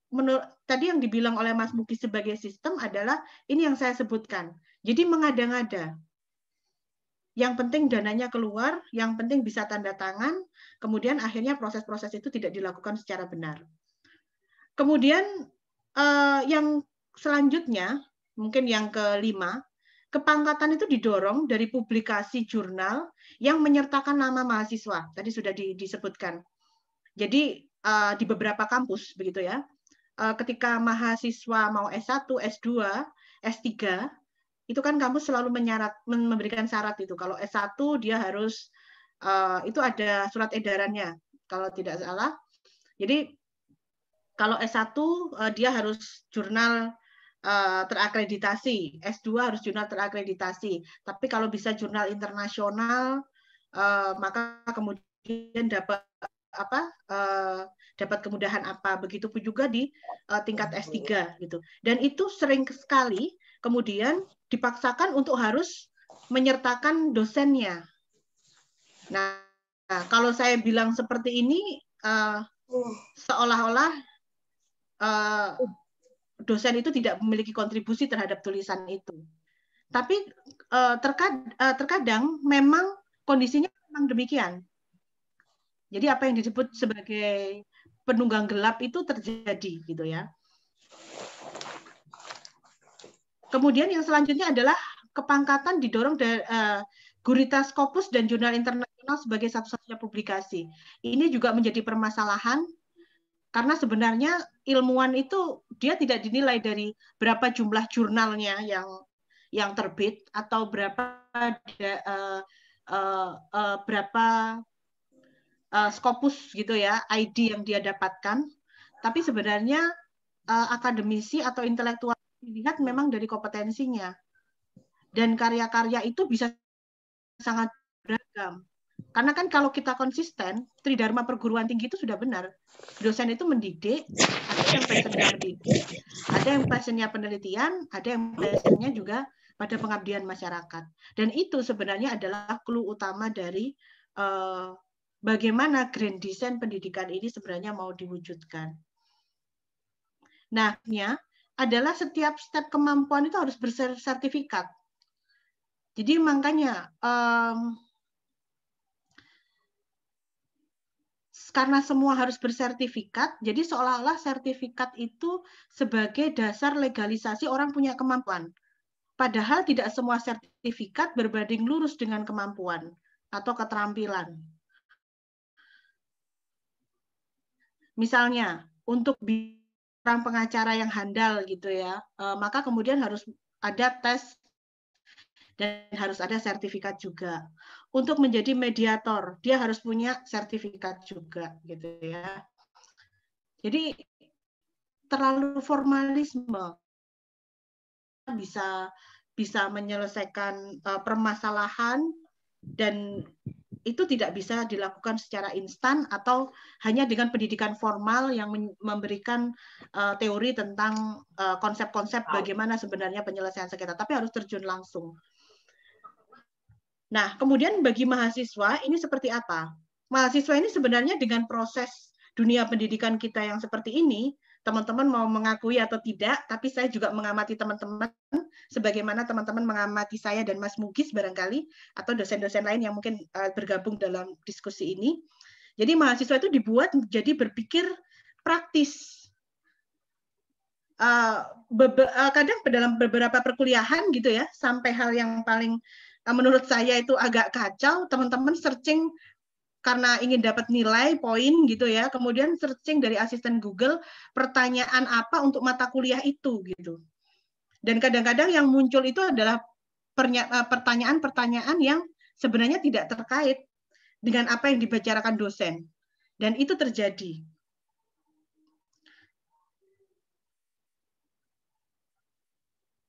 menurut tadi yang dibilang oleh Mas Muki sebagai sistem adalah ini yang saya sebutkan. Jadi mengada-ngada. Yang penting dananya keluar, yang penting bisa tanda tangan, kemudian akhirnya proses-proses itu tidak dilakukan secara benar. Kemudian eh, yang selanjutnya, mungkin yang kelima, kepangkatan itu didorong dari publikasi jurnal yang menyertakan nama mahasiswa. Tadi sudah di, disebutkan. Jadi uh, di beberapa kampus begitu ya, uh, ketika mahasiswa mau S1, S2, S3, itu kan kampus selalu menyarat, memberikan syarat itu. Kalau S1 dia harus uh, itu ada surat edarannya kalau tidak salah. Jadi kalau S1 uh, dia harus jurnal Eh, terakreditasi. S2 harus jurnal terakreditasi. Tapi kalau bisa jurnal internasional, uh, maka kemudian dapat apa uh, dapat kemudahan apa begitu pun juga di uh, tingkat S3 gitu. Dan itu sering sekali kemudian dipaksakan untuk harus menyertakan dosennya. Nah, kalau saya bilang seperti ini uh, seolah-olah uh, dosen itu tidak memiliki kontribusi terhadap tulisan itu. Tapi eh, eh, terkadang memang kondisinya memang demikian. Jadi apa yang disebut sebagai penunggang gelap itu terjadi gitu ya. Kemudian yang selanjutnya adalah kepangkatan didorong dari uh, eh, guritas Scopus dan jurnal internasional sebagai satu-satunya publikasi. Ini juga menjadi permasalahan karena sebenarnya ilmuwan itu dia tidak dinilai dari berapa jumlah jurnalnya yang yang terbit atau berapa uh, uh, uh, berapa uh, skopus gitu ya ID yang dia dapatkan. Tapi sebenarnya uh, akademisi atau intelektual dilihat memang dari kompetensinya. Dan karya-karya itu bisa sangat beragam karena kan kalau kita konsisten, tridharma perguruan tinggi itu sudah benar. Dosen itu mendidik, ada yang passionnya mendidik, ada yang passionnya penelitian, ada yang passionnya juga pada pengabdian masyarakat. Dan itu sebenarnya adalah clue utama dari uh, bagaimana grand design pendidikan ini sebenarnya mau diwujudkan. Nah, ya, adalah setiap step kemampuan itu harus bersertifikat. Jadi makanya um, karena semua harus bersertifikat, jadi seolah-olah sertifikat itu sebagai dasar legalisasi orang punya kemampuan. Padahal tidak semua sertifikat berbanding lurus dengan kemampuan atau keterampilan. Misalnya, untuk orang pengacara yang handal gitu ya, e, maka kemudian harus ada tes dan harus ada sertifikat juga untuk menjadi mediator. Dia harus punya sertifikat juga gitu ya. Jadi terlalu formalisme bisa bisa menyelesaikan uh, permasalahan dan itu tidak bisa dilakukan secara instan atau hanya dengan pendidikan formal yang memberikan uh, teori tentang eh, konsep-konsep uh, bagaimana sebenarnya penyelesaian sengketa, tapi harus terjun langsung. Nah, kemudian bagi mahasiswa ini seperti apa? Mahasiswa ini sebenarnya dengan proses dunia pendidikan kita yang seperti ini, teman-teman mau mengakui atau tidak, tapi saya juga mengamati teman-teman sebagaimana teman-teman mengamati saya dan Mas Mugis barangkali atau dosen-dosen lain yang mungkin eh, bergabung dalam diskusi ini. Jadi mahasiswa itu dibuat jadi berpikir praktis. Eh, eh, kadang dalam beberapa perkuliahan gitu ya, sampai hal yang paling Nah, menurut saya itu agak kacau teman-teman searching karena ingin dapat nilai poin gitu ya kemudian searching dari asisten Google pertanyaan apa untuk mata kuliah itu gitu dan kadang-kadang yang muncul itu adalah eh, pertanyaan-pertanyaan yang sebenarnya tidak terkait dengan apa yang dibicarakan dosen dan itu terjadi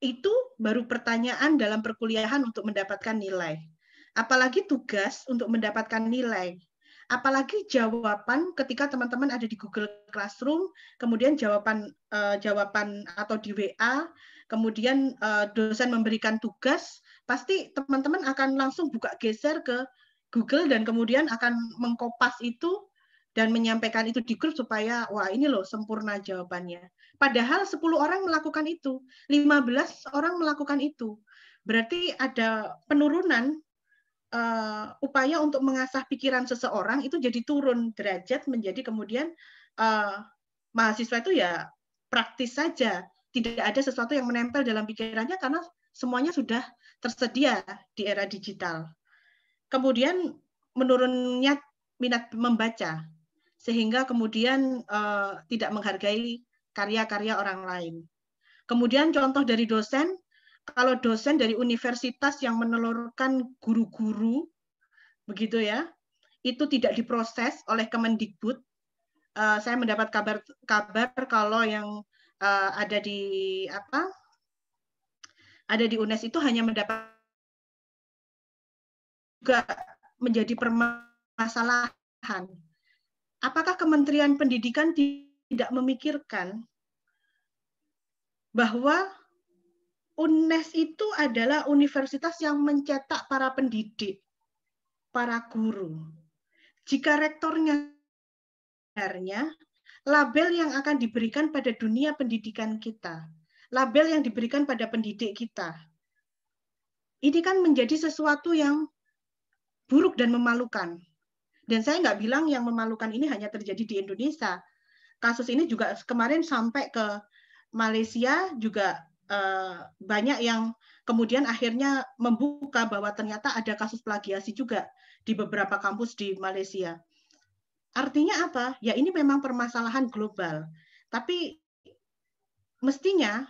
itu baru pertanyaan dalam perkuliahan untuk mendapatkan nilai. Apalagi tugas untuk mendapatkan nilai. Apalagi jawaban ketika teman-teman ada di Google Classroom, kemudian jawaban eh, jawaban atau di WA, kemudian eh, dosen memberikan tugas, pasti teman-teman akan langsung buka geser ke Google dan kemudian akan mengkopas itu dan menyampaikan itu di grup supaya wah ini loh sempurna jawabannya. Padahal 10 orang melakukan itu, 15 orang melakukan itu. Berarti ada penurunan uh, upaya untuk mengasah pikiran seseorang itu jadi turun derajat menjadi kemudian uh, mahasiswa itu ya praktis saja, tidak ada sesuatu yang menempel dalam pikirannya karena semuanya sudah tersedia di era digital. Kemudian menurunnya minat membaca sehingga kemudian uh, tidak menghargai karya-karya orang lain. Kemudian contoh dari dosen, kalau dosen dari universitas yang menelurkan guru-guru, begitu ya, itu tidak diproses oleh Kemendikbud. Uh, saya mendapat kabar kabar kalau yang uh, ada di apa? Ada di UNES itu hanya mendapat juga menjadi permasalahan. Apakah Kementerian Pendidikan di tidak memikirkan bahwa UNES itu adalah universitas yang mencetak para pendidik, para guru. Jika rektornya label yang akan diberikan pada dunia pendidikan kita, label yang diberikan pada pendidik kita, ini kan menjadi sesuatu yang buruk dan memalukan. Dan saya nggak bilang yang memalukan ini hanya terjadi di Indonesia, kasus ini juga kemarin sampai ke Malaysia juga eh, banyak yang kemudian akhirnya membuka bahwa ternyata ada kasus plagiasi juga di beberapa kampus di Malaysia. Artinya apa? Ya ini memang permasalahan global. Tapi mestinya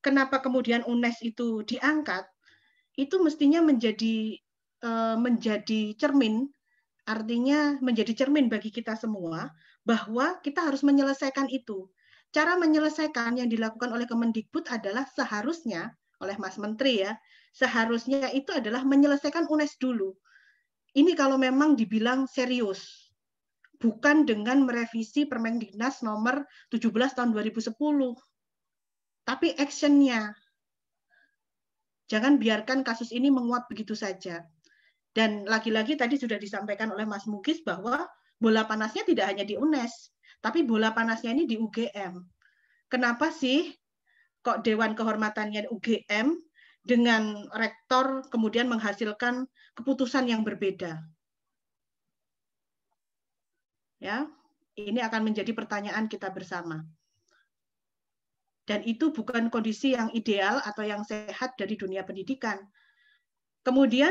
kenapa kemudian UNES itu diangkat itu mestinya menjadi eh, menjadi cermin artinya menjadi cermin bagi kita semua bahwa kita harus menyelesaikan itu. Cara menyelesaikan yang dilakukan oleh Kemendikbud adalah seharusnya oleh Mas Menteri ya, seharusnya itu adalah menyelesaikan UNES dulu. Ini kalau memang dibilang serius, bukan dengan merevisi Permendiknas nomor 17 tahun 2010, tapi actionnya. Jangan biarkan kasus ini menguap begitu saja. Dan lagi-lagi tadi sudah disampaikan oleh Mas Mugis bahwa bola panasnya tidak hanya di UNES, tapi bola panasnya ini di UGM. Kenapa sih kok Dewan Kehormatannya UGM dengan rektor kemudian menghasilkan keputusan yang berbeda? Ya, ini akan menjadi pertanyaan kita bersama. Dan itu bukan kondisi yang ideal atau yang sehat dari dunia pendidikan. Kemudian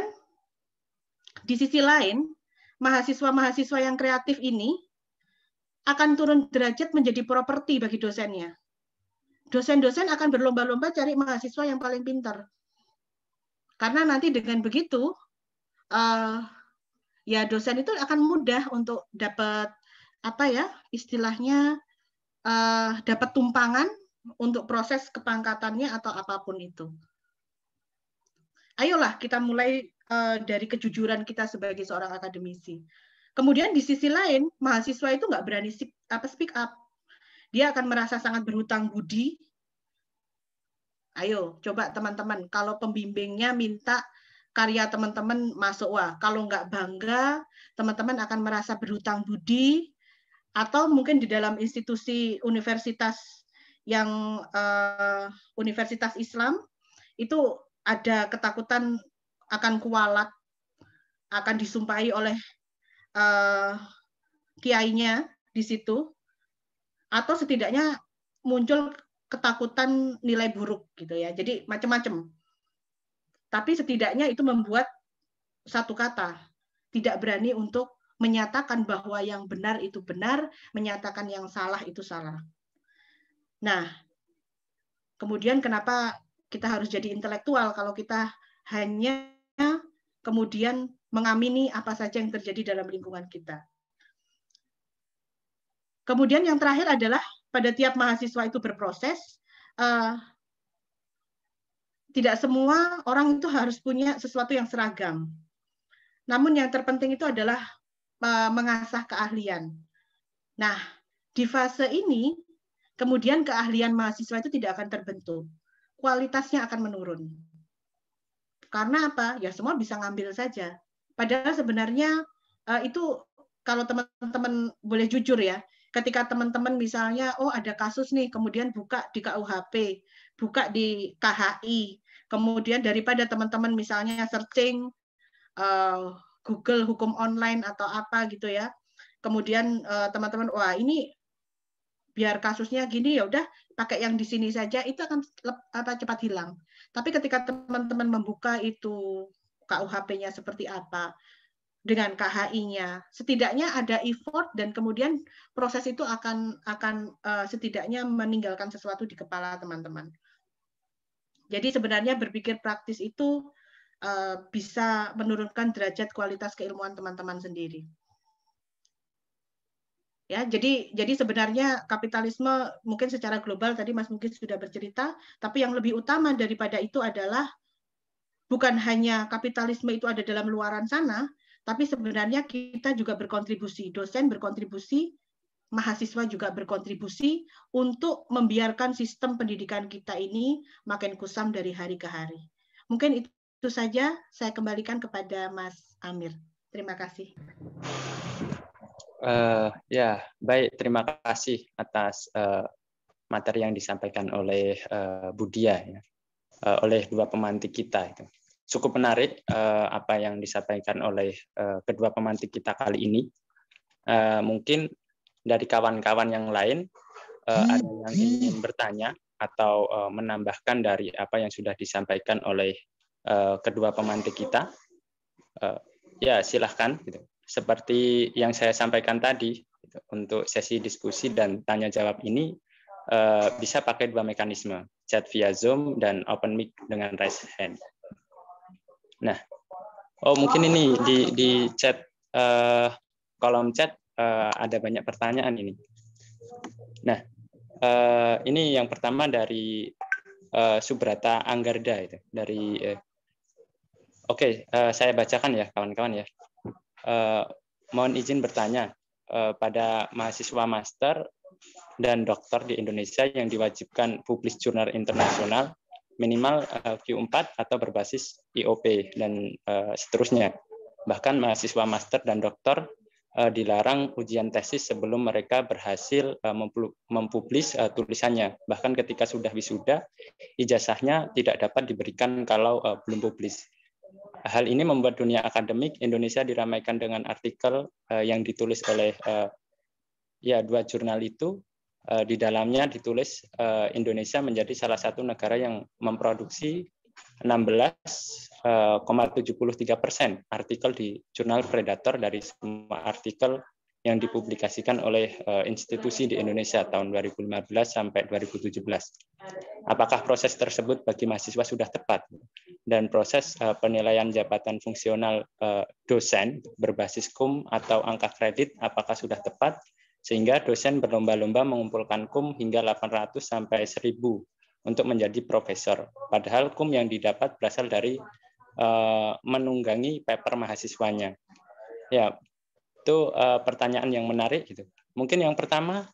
di sisi lain, mahasiswa-mahasiswa yang kreatif ini akan turun derajat menjadi properti bagi dosennya. Dosen-dosen akan berlomba-lomba cari mahasiswa yang paling pintar. Karena nanti dengan begitu, uh, ya dosen itu akan mudah untuk dapat apa ya istilahnya uh, dapat tumpangan untuk proses kepangkatannya atau apapun itu. Ayolah kita mulai Eh, dari kejujuran kita sebagai seorang akademisi. Kemudian di sisi lain, mahasiswa itu nggak berani speak, apa speak up. Dia akan merasa sangat berhutang budi. Ayo, coba teman-teman, kalau pembimbingnya minta karya teman-teman masuk wah, kalau nggak bangga, teman-teman akan merasa berhutang budi. Atau mungkin di dalam institusi universitas yang uh, universitas Islam itu ada ketakutan akan kualat, akan disumpahi oleh uh, kiainya di situ, atau setidaknya muncul ketakutan nilai buruk gitu ya. Jadi macam-macam. Tapi setidaknya itu membuat satu kata tidak berani untuk menyatakan bahwa yang benar itu benar, menyatakan yang salah itu salah. Nah, kemudian kenapa kita harus jadi intelektual kalau kita hanya kemudian mengamini apa saja yang terjadi dalam lingkungan kita. Kemudian yang terakhir adalah pada tiap mahasiswa itu berproses. Uh, tidak semua orang itu harus punya sesuatu yang seragam. Namun yang terpenting itu adalah uh, mengasah keahlian. Nah, di fase ini kemudian keahlian mahasiswa itu tidak akan terbentuk. Kualitasnya akan menurun. Karena apa? Ya semua bisa ngambil saja. Padahal sebenarnya uh, itu kalau teman-teman boleh jujur ya, ketika teman-teman misalnya oh ada kasus nih kemudian buka di KUHP, buka di KHI, kemudian daripada teman-teman misalnya searching uh, Google hukum online atau apa gitu ya. Kemudian eh, teman-teman uh, teman -teman, wah ini biar kasusnya gini ya udah pakai yang di sini saja itu akan apa cepat hilang. Tapi ketika teman-teman membuka itu KUHP-nya seperti apa dengan KHI-nya, setidaknya ada effort dan kemudian proses itu akan akan uh, setidaknya meninggalkan sesuatu di kepala teman-teman. Jadi sebenarnya berpikir praktis itu uh, bisa menurunkan derajat kualitas keilmuan teman-teman sendiri ya jadi jadi sebenarnya kapitalisme mungkin secara global tadi Mas mungkin sudah bercerita tapi yang lebih utama daripada itu adalah bukan hanya kapitalisme itu ada dalam luaran sana tapi sebenarnya kita juga berkontribusi dosen berkontribusi mahasiswa juga berkontribusi untuk membiarkan sistem pendidikan kita ini makin kusam dari hari ke hari mungkin itu, itu saja saya kembalikan kepada Mas Amir terima kasih Uh, ya, baik. Terima kasih atas uh, materi yang disampaikan oleh uh, eh, Budia, ya. uh, oleh dua pemantik kita. Itu. Cukup menarik uh, apa yang disampaikan oleh uh, kedua pemantik kita kali ini. Uh, mungkin dari kawan-kawan yang lain uh, ada yang ingin bertanya atau uh, menambahkan dari apa yang sudah disampaikan oleh uh, kedua pemantik kita. Uh, ya, silahkan. Gitu seperti yang saya sampaikan tadi gitu, untuk sesi diskusi dan tanya jawab ini eh, bisa pakai dua mekanisme chat via Zoom dan open mic dengan raise hand. Nah, oh mungkin ini di di chat eh, kolom chat eh, ada banyak pertanyaan ini. Nah, ini yang pertama dari Subrata Anggarda itu dari Oke, okay, saya bacakan ya kawan-kawan ya. Eh, mohon izin bertanya eh, pada mahasiswa master dan dokter di Indonesia yang diwajibkan publis jurnal internasional minimal eh, Q4 atau berbasis IOP dan seterusnya. Bahkan mahasiswa master dan dokter dilarang ujian tesis sebelum mereka berhasil mempublis tulisannya. Bahkan ketika sudah wisuda, ijazahnya tidak dapat diberikan kalau belum publis. Hal ini membuat dunia akademik Indonesia diramaikan dengan artikel uh, yang ditulis oleh uh, ya dua jurnal itu uh, di dalamnya ditulis uh, Indonesia menjadi salah satu negara yang memproduksi 16,73 persen artikel di jurnal Predator dari semua artikel yang dipublikasikan oleh eh, institusi di Indonesia tahun 2015 sampai 2017. Apakah proses tersebut bagi mahasiswa sudah tepat? Dan proses eh, penilaian jabatan fungsional eh, dosen berbasis kum atau angka kredit apakah sudah tepat? Sehingga dosen berlomba-lomba mengumpulkan kum hingga 800 sampai 1000 untuk menjadi profesor. Padahal kum yang didapat berasal dari menunggangi paper mahasiswanya. Ya, itu uh, pertanyaan yang menarik gitu. Mungkin yang pertama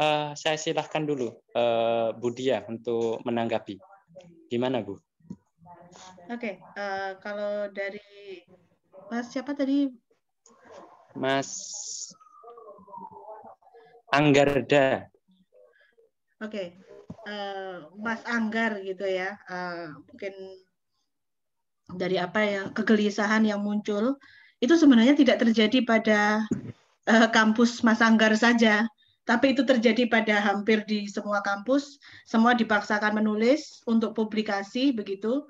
uh, saya silahkan dulu uh, eh, Budia untuk menanggapi. Gimana Bu? Oke, okay, uh, kalau dari Mas siapa tadi? Mas Anggarda. Oke, okay. uh, Mas Anggar gitu ya, uh, mungkin dari apa ya kegelisahan yang muncul itu sebenarnya tidak terjadi pada uh, kampus Mas Anggar saja, tapi itu terjadi pada hampir di semua kampus, semua dipaksakan menulis untuk publikasi begitu.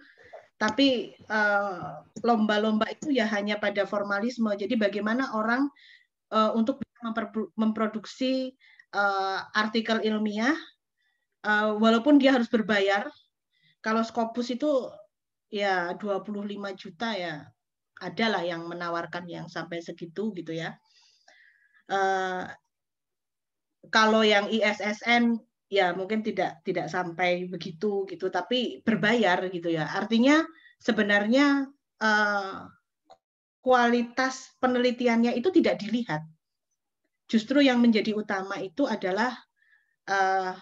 Tapi eh, lomba-lomba uh, itu ya hanya pada formalisme. Jadi bagaimana orang uh, untuk memproduksi uh, artikel ilmiah, uh, walaupun dia harus berbayar. Kalau Scopus itu ya 25 juta ya adalah yang menawarkan yang sampai segitu gitu ya. Uh, kalau yang ISSN ya mungkin tidak tidak sampai begitu gitu, tapi berbayar gitu ya. Artinya sebenarnya uh, kualitas penelitiannya itu tidak dilihat. Justru yang menjadi utama itu adalah uh,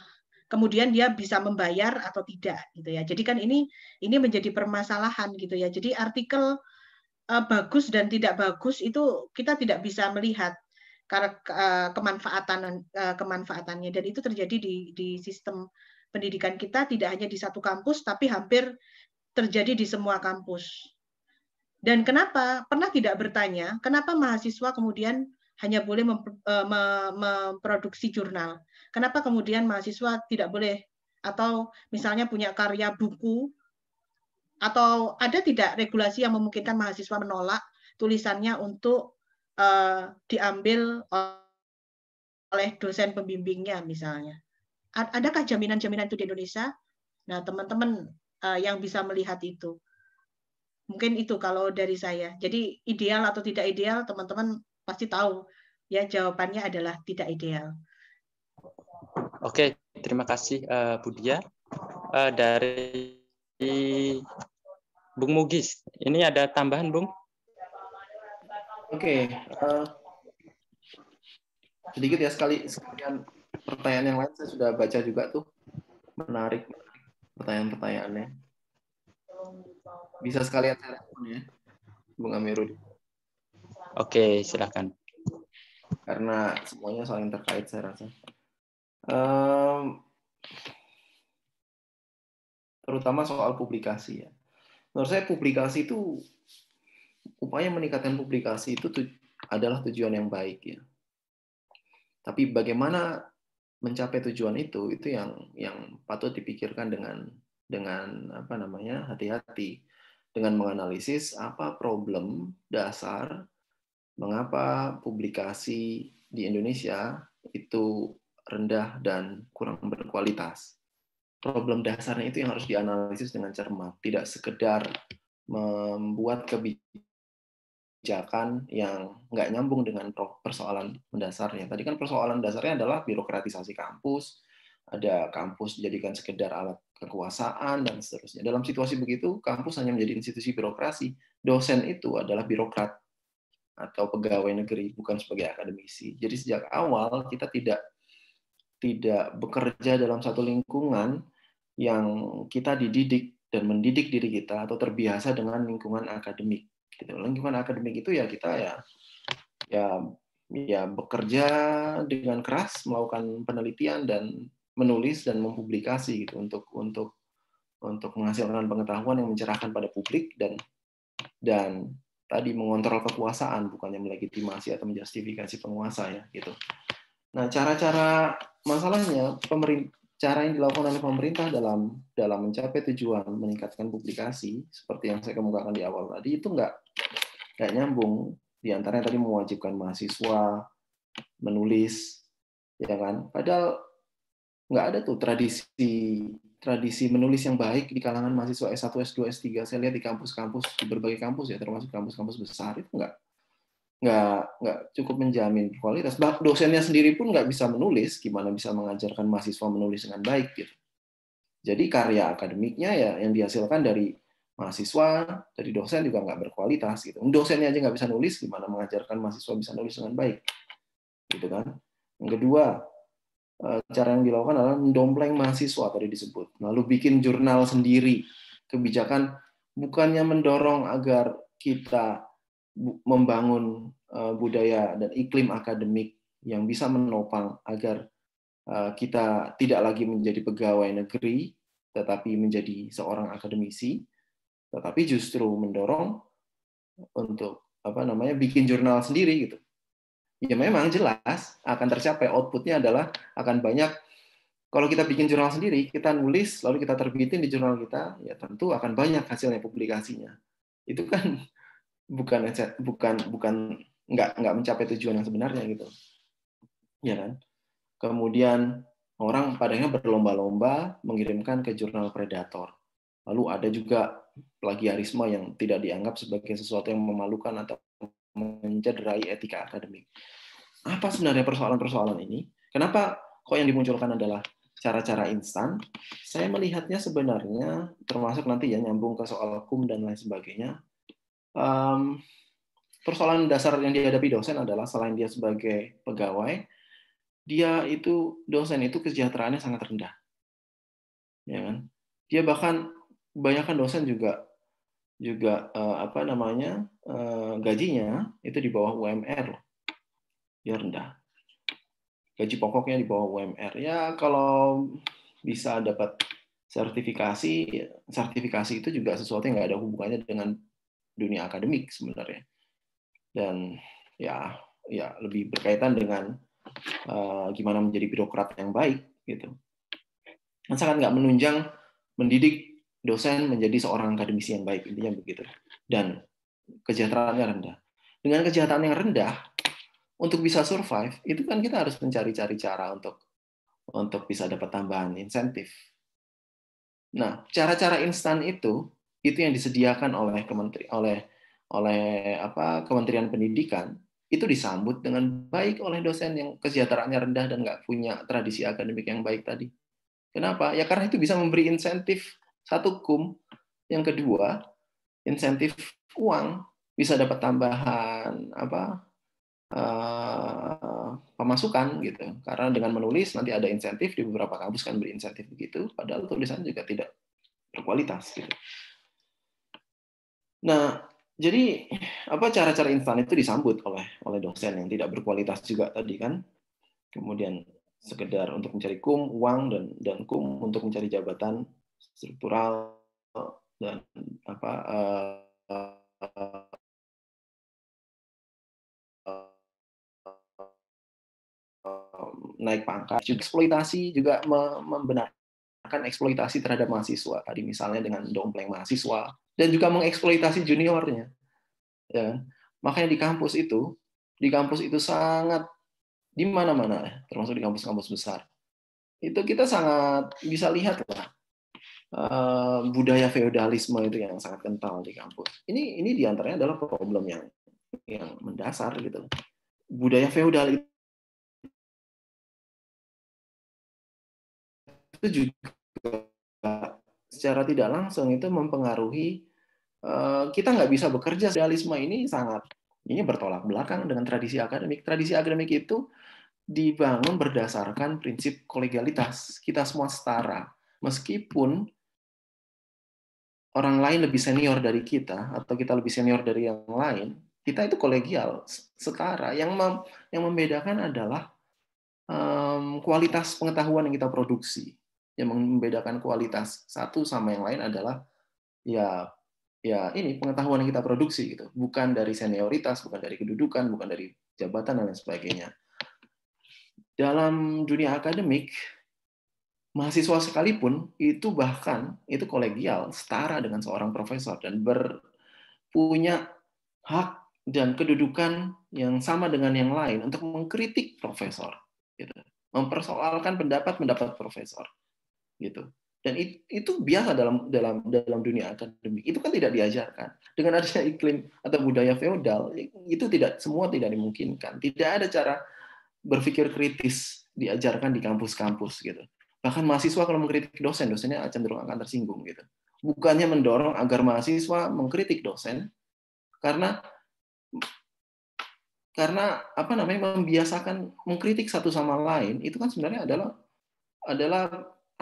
kemudian dia bisa membayar atau tidak gitu ya. Jadi kan ini ini menjadi permasalahan gitu ya. Jadi artikel Eh, bagus dan tidak bagus itu kita tidak bisa melihat karena eh, kemanfaatan eh, kemanfaatannya dan itu terjadi di di sistem pendidikan kita tidak hanya di satu kampus tapi hampir terjadi di semua kampus. Dan kenapa pernah tidak bertanya kenapa mahasiswa kemudian hanya boleh memproduksi jurnal? Kenapa kemudian mahasiswa tidak boleh atau misalnya punya karya buku atau ada tidak regulasi yang memungkinkan mahasiswa menolak tulisannya untuk uh, diambil oleh dosen pembimbingnya misalnya. Adakah jaminan-jaminan itu di Indonesia? Nah, teman-teman uh, yang bisa melihat itu. Mungkin itu kalau dari saya. Jadi ideal atau tidak ideal, teman-teman pasti tahu. Ya, jawabannya adalah tidak ideal. Oke, terima kasih uh, Budia. Uh, dari Bung Mugis, ini ada tambahan, Bung? Oke, okay. uh, eh, sedikit ya sekali sekalian pertanyaan yang lain saya sudah baca juga tuh menarik pertanyaan-pertanyaannya. Bisa sekalian saya respon ya, Bung Amirul. Oke, okay, silakan. Karena semuanya saling terkait saya rasa. Um, terutama soal publikasi ya menurut saya publikasi itu upaya meningkatkan publikasi itu tuj adalah tujuan yang baik ya. Tapi bagaimana mencapai tujuan itu itu yang yang patut dipikirkan dengan dengan apa namanya hati-hati dengan menganalisis apa problem dasar mengapa publikasi di Indonesia itu rendah dan kurang berkualitas problem dasarnya itu yang harus dianalisis dengan cermat, tidak sekedar membuat kebijakan yang nggak nyambung dengan persoalan mendasarnya. Tadi kan persoalan dasarnya adalah birokratisasi kampus, ada kampus dijadikan sekedar alat kekuasaan dan seterusnya. Dalam situasi begitu, kampus hanya menjadi institusi birokrasi. Dosen itu adalah birokrat atau pegawai negeri, bukan sebagai akademisi. Jadi sejak awal kita tidak tidak bekerja dalam satu lingkungan yang kita dididik dan mendidik diri kita atau terbiasa dengan lingkungan akademik. Gitu. Lingkungan akademik itu ya kita ya ya ya bekerja dengan keras melakukan penelitian dan menulis dan mempublikasi gitu untuk untuk untuk menghasilkan pengetahuan yang mencerahkan pada publik dan dan tadi mengontrol kekuasaan bukannya melegitimasi atau menjustifikasi penguasa ya gitu. Nah, cara-cara masalahnya pemerintah cara yang dilakukan oleh pemerintah dalam dalam mencapai tujuan meningkatkan publikasi seperti yang saya kemukakan di awal tadi itu nggak nggak nyambung di antaranya tadi mewajibkan mahasiswa menulis ya kan padahal nggak ada tuh tradisi tradisi menulis yang baik di kalangan mahasiswa S1, S2, S3 saya lihat di kampus-kampus di berbagai kampus ya termasuk kampus-kampus besar itu enggak, nggak nggak cukup menjamin kualitas. Bah, dosennya sendiri pun nggak bisa menulis, gimana bisa mengajarkan mahasiswa menulis dengan baik gitu. Jadi karya akademiknya ya yang dihasilkan dari mahasiswa, dari dosen juga nggak berkualitas gitu. Dosennya aja nggak bisa nulis, gimana mengajarkan mahasiswa bisa nulis dengan baik, gitu kan? Yang kedua, eh, cara yang dilakukan adalah mendompleng mahasiswa tadi disebut, lalu bikin jurnal sendiri, kebijakan bukannya mendorong agar kita membangun eh, budaya dan iklim akademik yang bisa menopang agar eh, kita tidak lagi menjadi pegawai negeri, tetapi menjadi seorang akademisi, tetapi justru mendorong untuk apa namanya bikin jurnal sendiri gitu. Ya memang jelas akan tercapai outputnya adalah akan banyak kalau kita bikin jurnal sendiri, kita nulis lalu kita terbitin di jurnal kita, ya tentu akan banyak hasilnya publikasinya. Itu kan bukan bukan bukan nggak nggak mencapai tujuan yang sebenarnya gitu ya kan kemudian orang padanya berlomba-lomba mengirimkan ke jurnal predator lalu ada juga plagiarisme yang tidak dianggap sebagai sesuatu yang memalukan atau mencederai etika akademik apa sebenarnya persoalan-persoalan ini kenapa kok yang dimunculkan adalah cara-cara instan, saya melihatnya sebenarnya termasuk nanti ya nyambung ke soal hukum dan lain sebagainya, Um, persoalan dasar yang dihadapi dosen adalah selain dia sebagai pegawai, dia itu dosen itu kesejahteraannya sangat rendah. Ya kan? Dia bahkan kebanyakan dosen juga juga uh, apa namanya uh, gajinya itu di bawah UMR ya rendah. Gaji pokoknya di bawah UMR. Ya kalau bisa dapat sertifikasi, sertifikasi itu juga sesuatu yang nggak ada hubungannya dengan dunia akademik sebenarnya dan ya ya lebih berkaitan dengan uh, gimana menjadi birokrat yang baik gitu dan sangat nggak menunjang mendidik dosen menjadi seorang akademisi yang baik intinya begitu dan kesejahteraannya rendah dengan kejahatan yang rendah untuk bisa survive itu kan kita harus mencari-cari cara untuk untuk bisa dapat tambahan insentif nah cara-cara instan itu itu yang disediakan oleh kementeri oleh oleh apa Kementerian Pendidikan itu disambut dengan baik oleh dosen yang kesejahteraannya rendah dan nggak punya tradisi akademik yang baik tadi. Kenapa? Ya karena itu bisa memberi insentif satu kum, yang kedua insentif uang bisa dapat tambahan apa uh, pemasukan gitu. Karena dengan menulis nanti ada insentif di beberapa kampus kan berinsentif begitu, padahal tulisan juga tidak berkualitas gitu. Nah, jadi apa cara-cara instan itu disambut oleh oleh dosen yang tidak berkualitas juga tadi kan. Kemudian sekedar untuk mencari kum uang dan dan kum untuk mencari jabatan struktural dan apa uh, uh, naik pangkat, juga eksploitasi juga membenarkan eksploitasi terhadap mahasiswa. Tadi misalnya dengan dompleng mahasiswa dan juga mengeksploitasi juniornya. Ya. Makanya di kampus itu, di kampus itu sangat di mana-mana, termasuk di kampus-kampus besar. Itu kita sangat bisa lihat lah eh, budaya feodalisme itu yang sangat kental di kampus. Ini ini diantaranya adalah problem yang yang mendasar gitu. Budaya feodal itu itu juga secara tidak langsung itu mempengaruhi eh, kita nggak bisa bekerja. Realisme ini sangat ini bertolak belakang dengan tradisi akademik. Tradisi akademik itu dibangun berdasarkan prinsip kolegialitas Kita semua setara. Meskipun orang lain lebih senior dari kita atau kita lebih senior dari yang lain, kita itu kolegial, setara. Yang mem yang membedakan adalah um, kualitas pengetahuan yang kita produksi yang membedakan kualitas satu sama yang lain adalah ya ya ini pengetahuan yang kita produksi gitu bukan dari senioritas bukan dari kedudukan bukan dari jabatan dan lain sebagainya dalam dunia akademik mahasiswa sekalipun itu bahkan itu kolegial setara dengan seorang profesor dan punya hak dan kedudukan yang sama dengan yang lain untuk mengkritik profesor gitu mempersoalkan pendapat pendapat profesor gitu dan itu, itu biasa dalam dalam dalam dunia akademik itu kan tidak diajarkan dengan adanya iklim atau budaya feodal itu tidak semua tidak dimungkinkan tidak ada cara berpikir kritis diajarkan di kampus-kampus gitu bahkan mahasiswa kalau mengkritik dosen dosennya cenderung akan tersinggung gitu bukannya mendorong agar mahasiswa mengkritik dosen karena karena apa namanya membiasakan mengkritik satu sama lain itu kan sebenarnya adalah adalah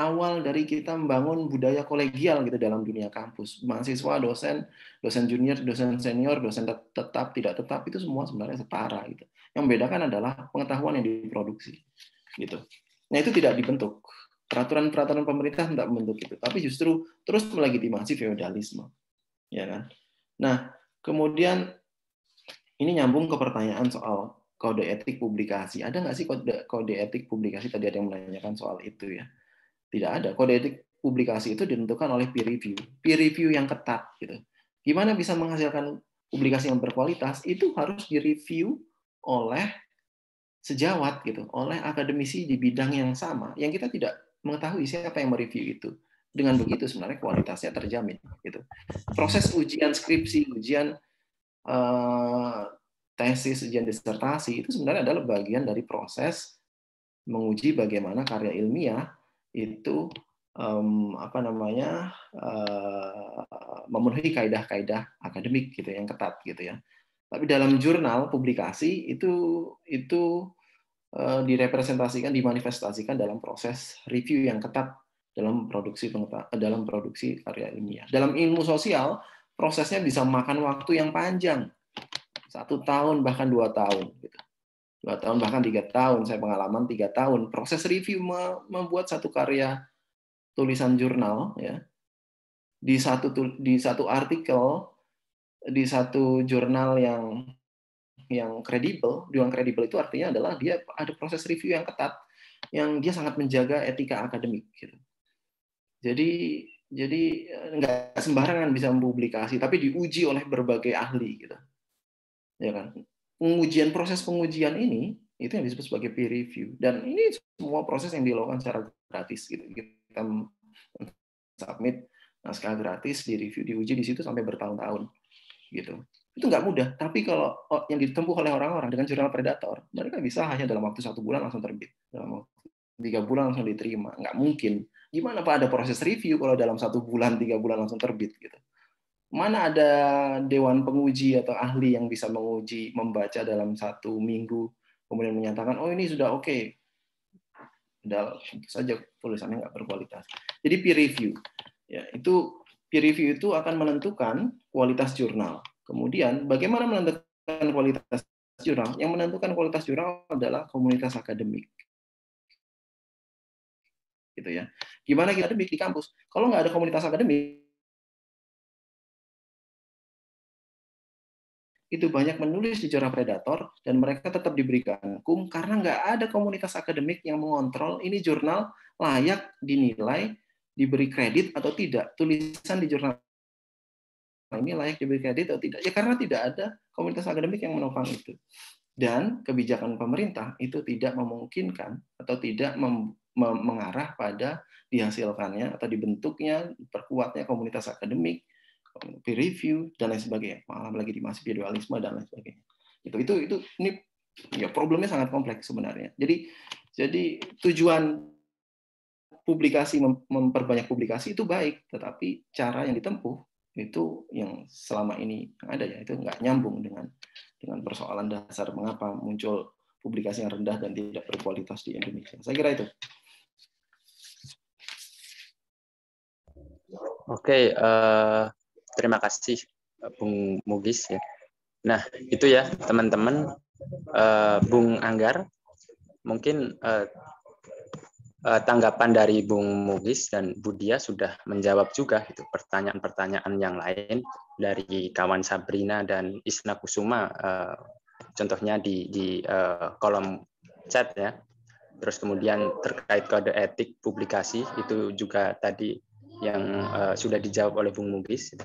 awal dari kita membangun budaya kolegial gitu dalam dunia kampus. Mahasiswa, dosen, dosen junior, dosen senior, dosen tetap, tidak tetap itu semua sebenarnya setara gitu. Yang membedakan adalah pengetahuan yang diproduksi gitu. Nah, itu tidak dibentuk. Peraturan-peraturan pemerintah tidak membentuk itu, tapi justru terus melegitimasi feodalisme. Ya kan? Nah, kemudian ini nyambung ke pertanyaan soal kode etik publikasi. Ada nggak sih kode, kode etik publikasi? Tadi ada yang menanyakan soal itu ya tidak ada. Kode etik publikasi itu ditentukan oleh peer review. Peer review yang ketat gitu. Gimana bisa menghasilkan publikasi yang berkualitas itu harus direview oleh sejawat gitu, oleh akademisi di bidang yang sama yang kita tidak mengetahui siapa yang mereview itu. Dengan begitu sebenarnya kualitasnya terjamin gitu. Proses ujian skripsi, ujian uh, tesis, ujian disertasi itu sebenarnya adalah bagian dari proses menguji bagaimana karya ilmiah itu um, apa namanya uh, memenuhi kaedah-kaedah akademik gitu ya, yang ketat gitu ya. Tapi dalam jurnal publikasi itu itu uh, direpresentasikan, dimanifestasikan dalam proses review yang ketat dalam produksi dalam produksi karya ilmiah. Dalam ilmu sosial prosesnya bisa makan waktu yang panjang, satu tahun bahkan dua tahun. Gitu dua tahun bahkan tiga tahun saya pengalaman tiga tahun proses review membuat satu karya tulisan jurnal ya di satu di satu artikel di satu jurnal yang yang kredibel jurnal kredibel itu artinya adalah dia ada proses review yang ketat yang dia sangat menjaga etika akademik gitu jadi jadi eh, nggak sembarangan bisa mempublikasi tapi diuji oleh berbagai ahli gitu ya kan pengujian proses pengujian ini itu yang disebut sebagai peer review dan ini semua proses yang dilakukan secara gratis gitu kita submit naskah gratis di review diuji di situ sampai bertahun-tahun gitu itu nggak mudah tapi kalau oh, yang ditempuh oleh orang-orang dengan jurnal predator mereka bisa hanya dalam waktu satu bulan langsung terbit dalam tiga bulan langsung diterima nggak mungkin gimana pak ada proses review kalau dalam satu bulan tiga bulan langsung terbit gitu mana ada dewan penguji atau ahli yang bisa menguji membaca dalam satu minggu kemudian menyatakan oh ini sudah oke okay. udah saja tulisannya nggak berkualitas jadi peer review ya itu peer review itu akan menentukan kualitas jurnal kemudian bagaimana menentukan kualitas jurnal yang menentukan kualitas jurnal adalah komunitas akademik gitu ya gimana kita di kampus kalau nggak ada komunitas akademik itu banyak menulis di jurnal predator dan mereka tetap diberikan hukum karena nggak ada komunitas akademik yang mengontrol ini jurnal layak dinilai diberi kredit atau tidak tulisan di jurnal ini layak diberi kredit atau tidak ya karena tidak ada komunitas akademik yang menopang itu dan kebijakan pemerintah itu tidak memungkinkan atau tidak mengarah pada dihasilkannya atau dibentuknya, perkuatnya komunitas akademik peer review dan lain sebagainya malah lagi di masih dualisme dan lain sebagainya itu itu itu ini ya problemnya sangat kompleks sebenarnya jadi jadi tujuan publikasi memperbanyak publikasi itu baik tetapi cara yang ditempuh itu yang selama ini ada ya itu nggak nyambung dengan dengan persoalan dasar mengapa muncul publikasi yang rendah dan tidak berkualitas di Indonesia saya kira itu Oke, okay, uh, eh, Terima kasih Bung Mugis ya. Nah, itu ya teman-teman uh, Bung Anggar mungkin uh, uh, tanggapan dari Bung Mugis dan Budia sudah menjawab juga itu pertanyaan-pertanyaan yang lain dari kawan Sabrina dan Isna Kusuma uh, contohnya di di uh, kolom chat ya. Terus kemudian terkait kode etik publikasi itu juga tadi yang uh, sudah dijawab oleh Bung Mugis. Gitu.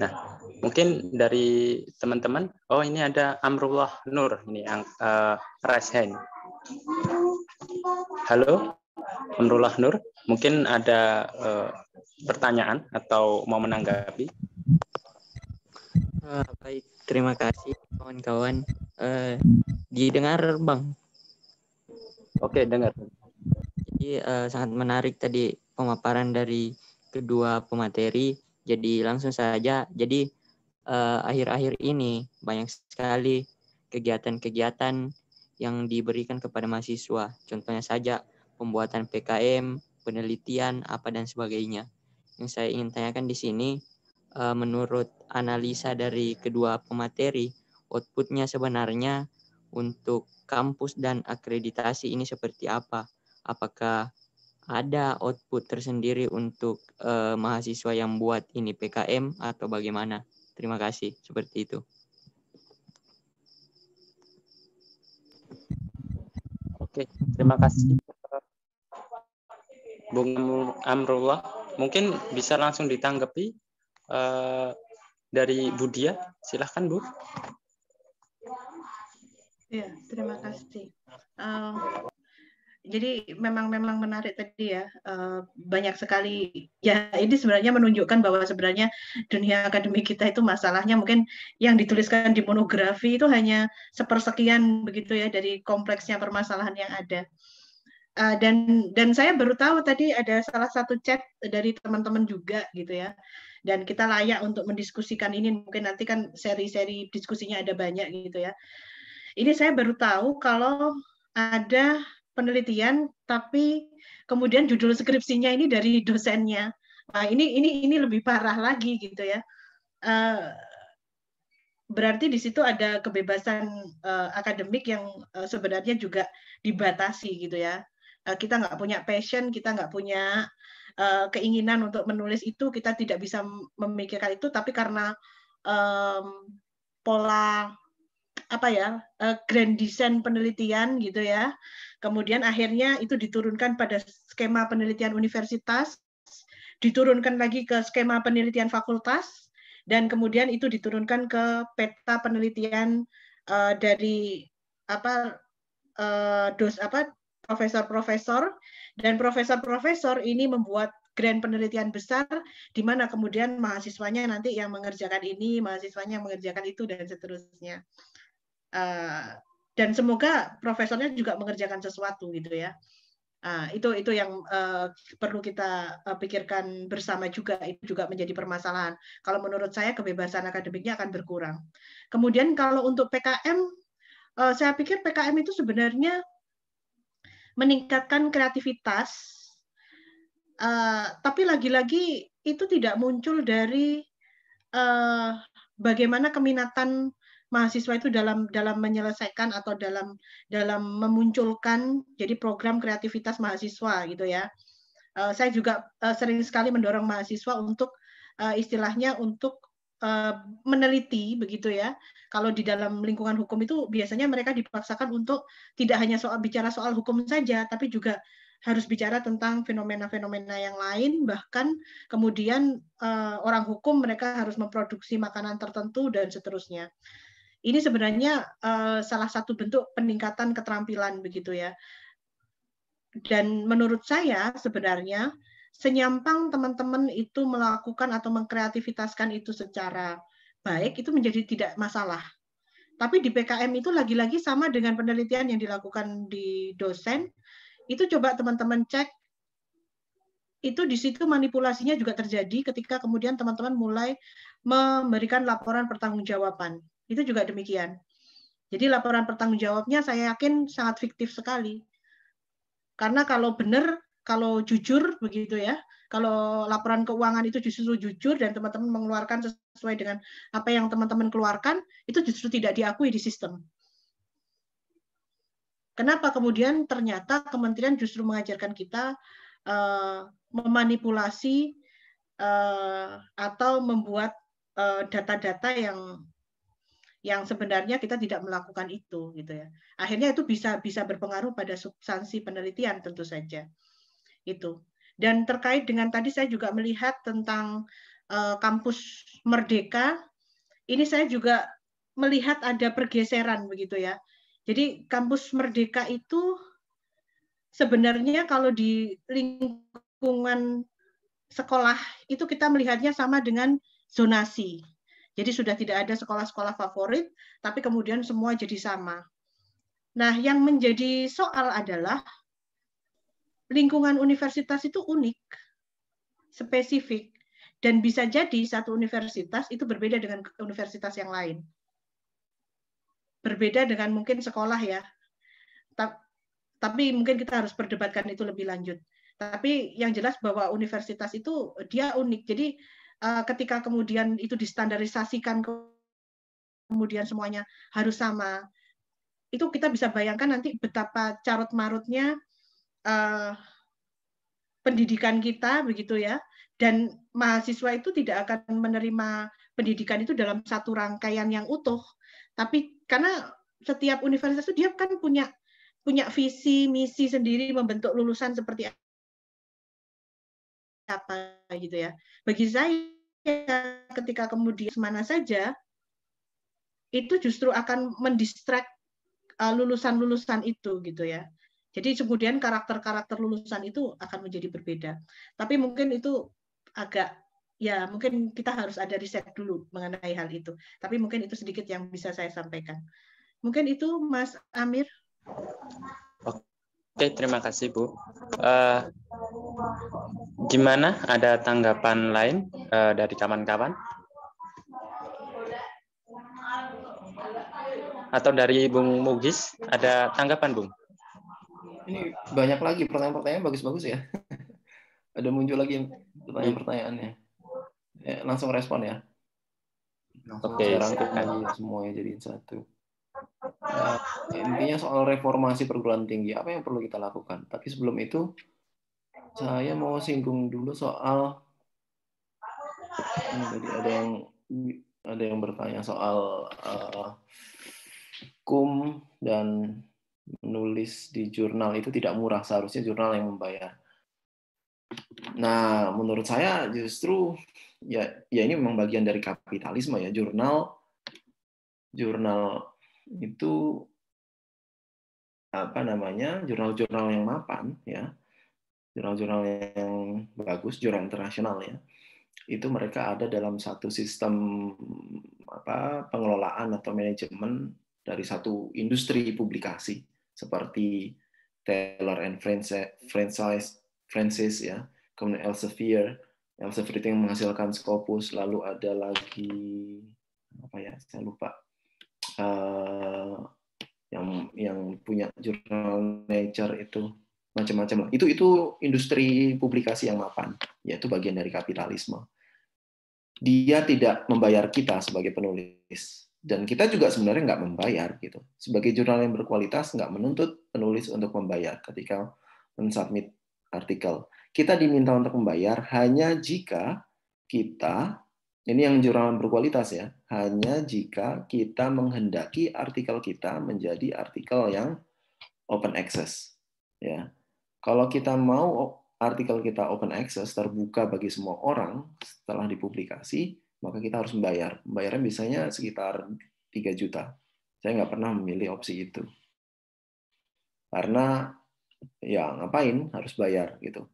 Nah, mungkin dari teman-teman, oh ini ada Amrullah Nur, ini yang uh, raise hand. Halo, Amrullah Nur, mungkin ada uh, pertanyaan atau mau menanggapi? Uh, baik, terima kasih kawan-kawan. Uh, didengar, Bang? Oke, okay, dengar. Jadi uh, sangat menarik tadi pemaparan dari kedua pemateri jadi langsung saja, jadi eh, akhir-akhir uh, ini banyak sekali kegiatan-kegiatan yang diberikan kepada mahasiswa. Contohnya saja pembuatan PKM, penelitian, apa dan sebagainya. Yang saya ingin tanyakan di sini, uh, menurut analisa dari kedua pemateri, outputnya sebenarnya untuk kampus dan akreditasi ini seperti apa? Apakah ada output tersendiri untuk uh, mahasiswa yang buat ini PKM atau bagaimana? Terima kasih. Seperti itu. Oke, terima kasih. Bung Amrullah, mungkin bisa langsung ditanggapi uh, dari Budia. Ya. Silahkan, Bu. Ya, terima kasih. Uh, jadi memang memang menarik tadi ya uh, banyak sekali ya ini sebenarnya menunjukkan bahwa sebenarnya dunia akademik kita itu masalahnya mungkin yang dituliskan di monografi itu hanya sepersekian begitu ya dari kompleksnya permasalahan yang ada uh, dan dan saya baru tahu tadi ada salah satu chat dari teman-teman juga gitu ya dan kita layak untuk mendiskusikan ini mungkin nanti kan seri-seri diskusinya ada banyak gitu ya ini saya baru tahu kalau ada penelitian tapi kemudian judul skripsinya ini dari dosennya. Nah, ini ini ini lebih parah lagi gitu ya. Uh, berarti di situ ada kebebasan uh, akademik yang uh, sebenarnya juga dibatasi gitu ya. Uh, kita nggak punya passion, kita nggak punya uh, keinginan untuk menulis itu, kita tidak bisa memikirkan itu. Tapi karena um, pola apa ya eh, grand design penelitian gitu ya kemudian akhirnya itu diturunkan pada skema penelitian universitas diturunkan lagi ke skema penelitian fakultas dan kemudian itu diturunkan ke peta penelitian uh, dari apa uh, dos apa profesor-profesor dan profesor-profesor ini membuat grand penelitian besar di mana kemudian mahasiswanya nanti yang mengerjakan ini, mahasiswanya yang mengerjakan itu dan seterusnya. Eh, dan semoga profesornya juga mengerjakan sesuatu gitu ya. Nah, itu itu yang uh, perlu kita uh, pikirkan bersama juga itu juga menjadi permasalahan. Kalau menurut saya kebebasan akademiknya akan berkurang. Kemudian kalau untuk PKM, uh, saya pikir PKM itu sebenarnya meningkatkan kreativitas, uh, tapi lagi-lagi itu tidak muncul dari uh, bagaimana keminatan mahasiswa itu dalam dalam menyelesaikan atau dalam dalam memunculkan jadi program kreativitas mahasiswa gitu ya. Uh, saya juga uh, sering sekali mendorong mahasiswa untuk uh, istilahnya untuk uh, meneliti begitu ya. Kalau di dalam lingkungan hukum itu biasanya mereka dipaksakan untuk tidak hanya soal bicara soal hukum saja, tapi juga harus bicara tentang fenomena-fenomena yang lain, bahkan kemudian uh, orang hukum mereka harus memproduksi makanan tertentu dan seterusnya ini sebenarnya uh, salah satu bentuk peningkatan keterampilan begitu ya. Dan menurut saya sebenarnya senyampang teman-teman itu melakukan atau mengkreativitaskan itu secara baik itu menjadi tidak masalah. Tapi di PKM itu lagi-lagi sama dengan penelitian yang dilakukan di dosen. Itu coba teman-teman cek itu di situ manipulasinya juga terjadi ketika kemudian teman-teman mulai memberikan laporan pertanggungjawaban. Itu juga demikian. Jadi laporan pertanggung jawabnya saya yakin sangat fiktif sekali. Karena kalau benar, kalau jujur begitu ya, kalau laporan keuangan itu justru jujur dan teman-teman mengeluarkan sesuai dengan apa yang teman-teman keluarkan, itu justru tidak diakui di sistem. Kenapa kemudian ternyata kementerian justru mengajarkan kita uh, memanipulasi uh, atau membuat eh, data-data uh, yang yang sebenarnya kita tidak melakukan itu gitu ya. Akhirnya itu bisa bisa berpengaruh pada substansi penelitian tentu saja. Itu. Dan terkait dengan tadi saya juga melihat tentang uh, kampus merdeka ini saya juga melihat ada pergeseran begitu ya. Jadi kampus merdeka itu sebenarnya kalau di lingkungan sekolah itu kita melihatnya sama dengan zonasi jadi sudah tidak ada sekolah-sekolah favorit, tapi kemudian semua jadi sama. Nah, yang menjadi soal adalah lingkungan universitas itu unik, spesifik, dan bisa jadi satu universitas itu berbeda dengan universitas yang lain. Berbeda dengan mungkin sekolah ya. Tapi mungkin kita harus perdebatkan itu lebih lanjut. Tapi yang jelas bahwa universitas itu dia unik. Jadi Eh, ketika kemudian itu distandarisasikan kemudian semuanya harus sama itu kita bisa bayangkan nanti betapa carut marutnya uh, pendidikan kita begitu ya dan mahasiswa itu tidak akan menerima pendidikan itu dalam satu rangkaian yang utuh tapi karena setiap universitas itu dia kan punya punya visi misi sendiri membentuk lulusan seperti apa gitu ya. Bagi saya ketika kemudian semana saja itu justru akan mendistract eh, lulusan-lulusan itu gitu ya. Jadi kemudian karakter-karakter lulusan itu akan menjadi berbeda. Tapi mungkin itu agak ya mungkin kita harus ada riset dulu mengenai hal itu. Tapi mungkin itu sedikit yang bisa saya sampaikan. Mungkin itu Mas Amir. Oke, terima kasih Bu. Uh, gimana? Ada tanggapan lain uh, dari kawan-kawan? Atau dari Bung Mugis? Ada tanggapan, Bung? Ini banyak lagi pertanyaan-pertanyaan bagus-bagus ya. ada muncul lagi pertanyaan-pertanyaannya. Ya, langsung respon ya. Oke, okay, sekarang semuanya jadi satu. Ya, intinya soal reformasi perguruan tinggi apa yang perlu kita lakukan. Tapi sebelum itu saya mau singgung dulu soal jadi ada yang ada yang bertanya soal uh, kum dan menulis di jurnal itu tidak murah seharusnya jurnal yang membayar. Nah, menurut saya justru ya ya ini memang bagian dari kapitalisme ya jurnal jurnal itu apa namanya jurnal-jurnal yang mapan ya jurnal-jurnal yang bagus jurnal internasional ya itu mereka ada dalam satu sistem apa pengelolaan atau manajemen dari satu industri publikasi seperti Taylor and Francis Francis ya kemudian Elsevier Elsevier itu yang menghasilkan Scopus lalu ada lagi apa ya saya lupa Eh, yang yang punya jurnal Nature itu macam-macam lah. Itu itu industri publikasi yang mapan, yaitu bagian dari kapitalisme. Dia tidak membayar kita sebagai penulis dan kita juga sebenarnya nggak membayar gitu. Sebagai jurnal yang berkualitas nggak menuntut penulis untuk membayar ketika mensubmit artikel. Kita diminta untuk membayar hanya jika kita ini yang jurnal berkualitas ya hanya jika kita menghendaki artikel kita menjadi artikel yang open access. Ya, kalau kita mau artikel kita open access terbuka bagi semua orang setelah dipublikasi, maka kita harus membayar. Bayarnya biasanya sekitar 3 juta. Saya nggak pernah memilih opsi itu. Karena ya ngapain harus bayar gitu.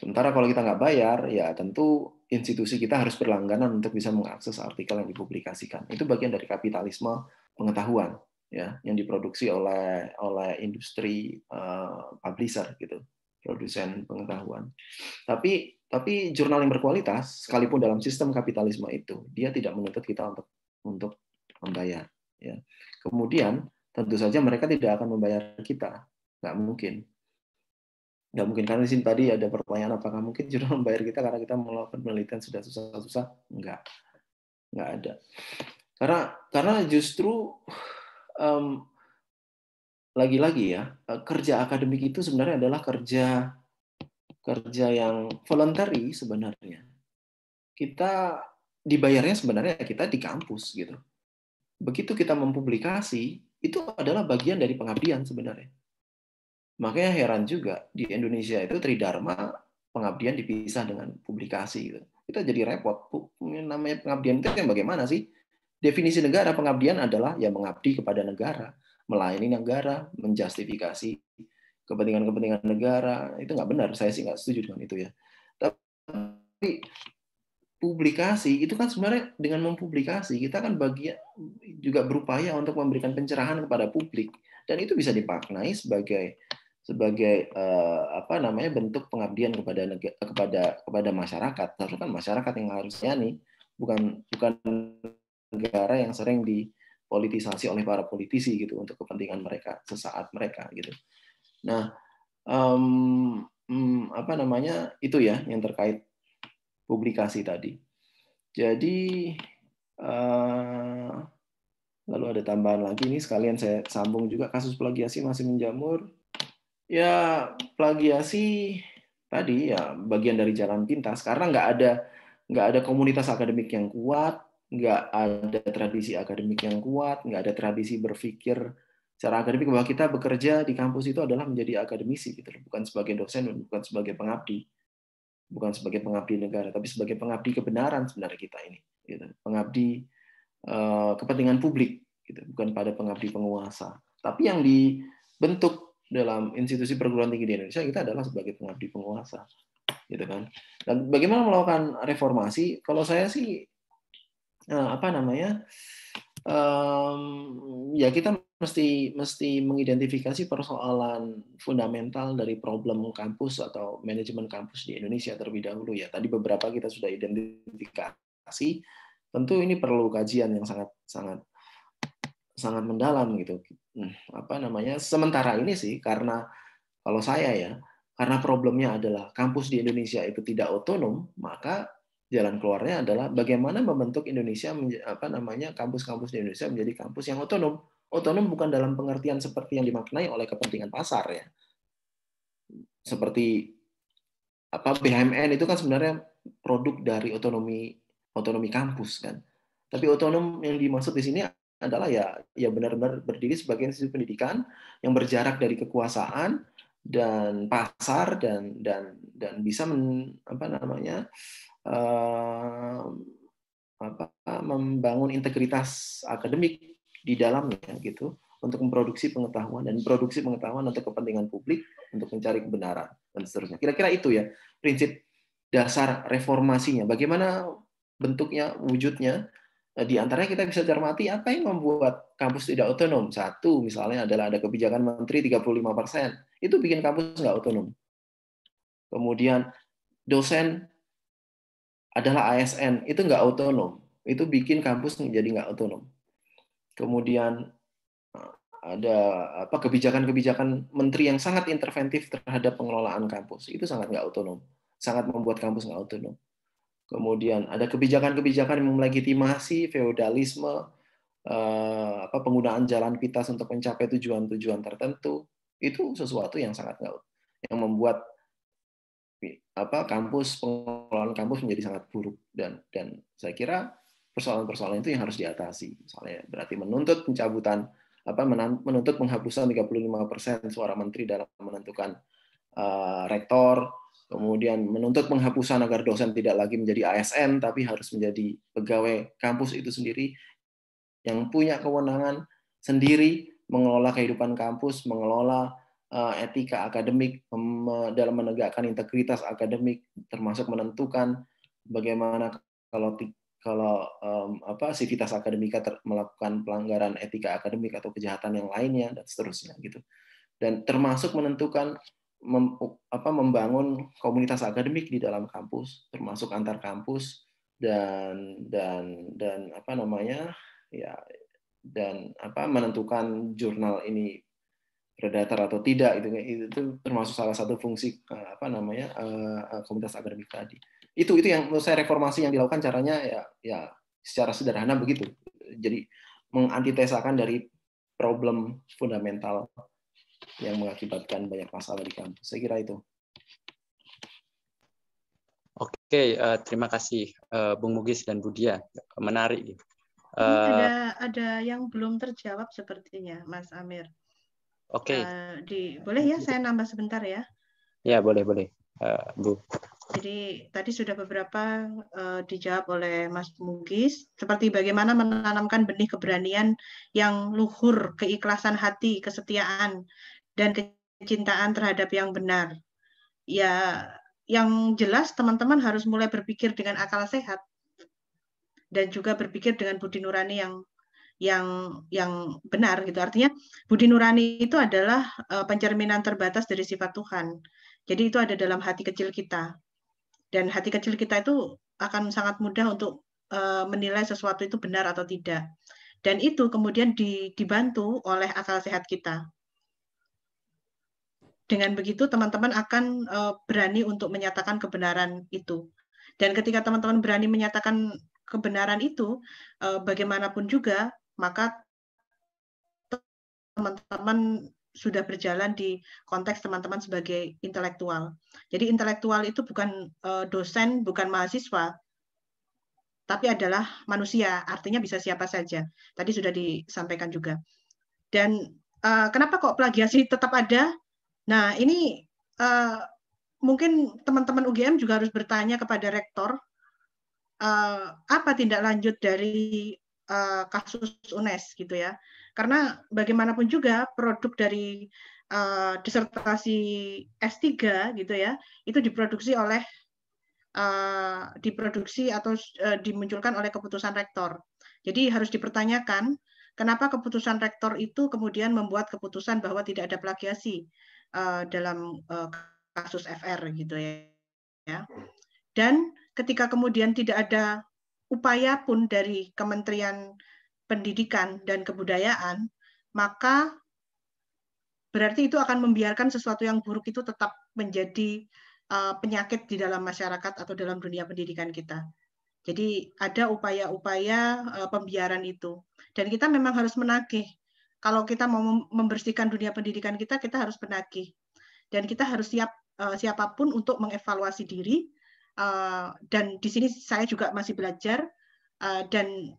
Sementara kalau kita nggak bayar, ya tentu institusi kita harus berlangganan untuk bisa mengakses artikel yang dipublikasikan. Itu bagian dari kapitalisme pengetahuan ya yang diproduksi oleh oleh industri uh, publisher gitu, produsen pengetahuan. Tapi tapi jurnal yang berkualitas sekalipun dalam sistem kapitalisme itu dia tidak menuntut kita untuk untuk membayar ya. Kemudian tentu saja mereka tidak akan membayar kita. Nggak mungkin nggak mungkin karena di sini tadi ada pertanyaan apakah mungkin jurnal membayar kita karena kita melakukan penelitian sudah susah-susah nggak nggak ada karena karena justru lagi lagi-lagi ya eh, kerja akademik itu sebenarnya adalah kerja kerja yang voluntary sebenarnya kita dibayarnya sebenarnya ya kita di kampus gitu begitu kita mempublikasi itu adalah bagian dari pengabdian sebenarnya Makanya heran juga di Indonesia itu Tridharma pengabdian dipisah dengan publikasi gitu. Kita jadi repot. Namanya pengabdian itu yang bagaimana sih? Definisi negara pengabdian adalah yang mengabdi kepada negara, melayani negara, menjustifikasi kepentingan-kepentingan negara. Itu nggak benar. Saya sih nggak setuju dengan itu ya. Tapi publikasi itu kan sebenarnya dengan mempublikasi kita kan bagian juga berupaya untuk memberikan pencerahan kepada publik dan itu bisa dipaknai sebagai sebagai uh, apa namanya bentuk pengabdian kepada negara, kepada kepada masyarakat. Harusnya kan masyarakat yang harusnya nih bukan bukan negara yang sering dipolitisasi oleh para politisi gitu untuk kepentingan mereka sesaat mereka gitu. Nah, um, um, apa namanya itu ya yang terkait publikasi tadi. Jadi uh, lalu ada tambahan lagi ini sekalian saya sambung juga kasus plagiasi masih menjamur Ya, plagiasi tadi ya bagian dari jalan pintas karena nggak ada nggak ada komunitas akademik yang kuat, nggak ada tradisi akademik yang kuat, nggak ada tradisi berpikir secara akademik bahwa kita bekerja di kampus itu adalah menjadi akademisi gitu bukan sebagai dosen bukan sebagai pengabdi bukan sebagai pengabdi negara tapi sebagai pengabdi kebenaran sebenarnya kita ini gitu. pengabdi uh, kepentingan publik gitu bukan pada pengabdi penguasa tapi yang dibentuk dalam institusi perguruan tinggi di Indonesia kita adalah sebagai pengabdi penguasa gitu kan dan bagaimana melakukan reformasi kalau saya sih eh, apa namanya um, ya kita mesti mesti mengidentifikasi persoalan fundamental dari problem kampus atau manajemen kampus di Indonesia terlebih dahulu ya tadi beberapa kita sudah identifikasi tentu ini perlu kajian yang sangat sangat sangat mendalam gitu Hmm, apa namanya sementara ini sih karena kalau saya ya karena problemnya adalah kampus di Indonesia itu tidak otonom maka jalan keluarnya adalah bagaimana membentuk Indonesia apa namanya kampus-kampus di Indonesia menjadi kampus yang otonom otonom bukan dalam pengertian seperti yang dimaknai oleh kepentingan pasar ya seperti apa BHMN itu kan sebenarnya produk dari otonomi otonomi kampus kan tapi otonom yang dimaksud di sini adalah ya ya benar-benar berdiri sebagai institusi pendidikan yang berjarak dari kekuasaan dan pasar dan dan dan bisa men, apa namanya uh, apa, membangun integritas akademik di dalamnya gitu untuk memproduksi pengetahuan dan produksi pengetahuan untuk kepentingan publik untuk mencari kebenaran dan seterusnya kira-kira itu ya prinsip dasar reformasinya bagaimana bentuknya wujudnya Eh, di antaranya kita bisa cermati apa yang membuat kampus tidak otonom. Satu, misalnya adalah ada kebijakan menteri 35%. persen Itu bikin kampus nggak otonom. Kemudian dosen adalah ASN, itu nggak otonom. Itu bikin kampus menjadi nggak otonom. Kemudian eh, ada apa kebijakan-kebijakan menteri yang sangat interventif terhadap pengelolaan kampus. Itu sangat nggak otonom. Sangat membuat kampus nggak otonom. Kemudian ada kebijakan-kebijakan yang melegitimasi feodalisme, eh, apa penggunaan jalan pintas untuk mencapai tujuan-tujuan tertentu. Itu sesuatu yang sangat nggak yang membuat apa kampus pengelolaan kampus menjadi sangat buruk dan dan saya kira persoalan-persoalan itu yang harus diatasi. Misalnya berarti menuntut pencabutan apa menuntut penghapusan 35% suara menteri dalam menentukan uh, rektor kemudian menuntut penghapusan agar dosen tidak lagi menjadi ASN tapi harus menjadi pegawai kampus itu sendiri yang punya kewenangan sendiri mengelola kehidupan kampus, mengelola eh, etika akademik dalam menegakkan integritas akademik termasuk menentukan bagaimana kalau kalau um, apa sivitas akademika ter, melakukan pelanggaran etika akademik atau kejahatan yang lainnya dan seterusnya gitu dan termasuk menentukan mem, apa, membangun komunitas akademik di dalam kampus, termasuk antar kampus dan dan dan apa namanya ya dan apa menentukan jurnal ini predator atau tidak gitu. itu itu termasuk salah satu fungsi eh, apa namanya eh, eh, komunitas akademik tadi itu itu yang menurut saya reformasi yang dilakukan caranya ya ya secara sederhana begitu jadi mengantitesakan dari problem fundamental yang mengakibatkan banyak masalah di kampus. Saya kira itu. Oke, uh, terima kasih uh, Bung Mugis dan Budia. Ya. Menarik. Uh, ada ada yang belum terjawab sepertinya, Mas Amir. Oke. Okay. Uh, di boleh ya saya nambah sebentar ya? Ya boleh boleh, uh, Bu. Jadi tadi sudah beberapa uh, dijawab oleh Mas Mugis, seperti bagaimana menanamkan benih keberanian yang luhur, keikhlasan hati, kesetiaan, dan kecintaan terhadap yang benar. Ya, yang jelas teman-teman harus mulai berpikir dengan akal sehat dan juga berpikir dengan budi nurani yang yang yang benar gitu. Artinya budi nurani itu adalah uh, pencerminan terbatas dari sifat Tuhan. Jadi itu ada dalam hati kecil kita. Dan hati kecil kita itu akan sangat mudah untuk uh, menilai sesuatu itu benar atau tidak. Dan itu kemudian di, dibantu oleh akal sehat kita. Dengan begitu teman-teman akan uh, berani untuk menyatakan kebenaran itu. Dan ketika teman-teman berani menyatakan kebenaran itu, uh, bagaimanapun juga, maka teman-teman sudah berjalan di konteks teman-teman sebagai intelektual. Jadi intelektual itu bukan uh, dosen, bukan mahasiswa, tapi adalah manusia, artinya bisa siapa saja. Tadi sudah disampaikan juga. Dan uh, kenapa kok plagiasi tetap ada? Nah, ini uh, mungkin teman-teman UGM juga harus bertanya kepada rektor uh, apa tindak lanjut dari uh, kasus UNES gitu ya. Karena bagaimanapun juga produk dari uh, disertasi S3 gitu ya, itu diproduksi oleh uh, diproduksi atau uh, dimunculkan oleh keputusan rektor. Jadi harus dipertanyakan kenapa keputusan rektor itu kemudian membuat keputusan bahwa tidak ada plagiasi uh, dalam uh, kasus FR gitu ya. ya. Dan ketika kemudian tidak ada upaya pun dari Kementerian Pendidikan dan Kebudayaan, maka berarti itu akan membiarkan sesuatu yang buruk itu tetap menjadi uh, penyakit di dalam masyarakat atau dalam dunia pendidikan kita. Jadi ada upaya-upaya uh, pembiaran itu. Dan kita memang harus menagih kalau kita mau membersihkan dunia pendidikan kita, kita harus pendaki Dan kita harus siap eh, siapapun untuk mengevaluasi diri. Eh, dan di sini saya juga masih belajar eh, dan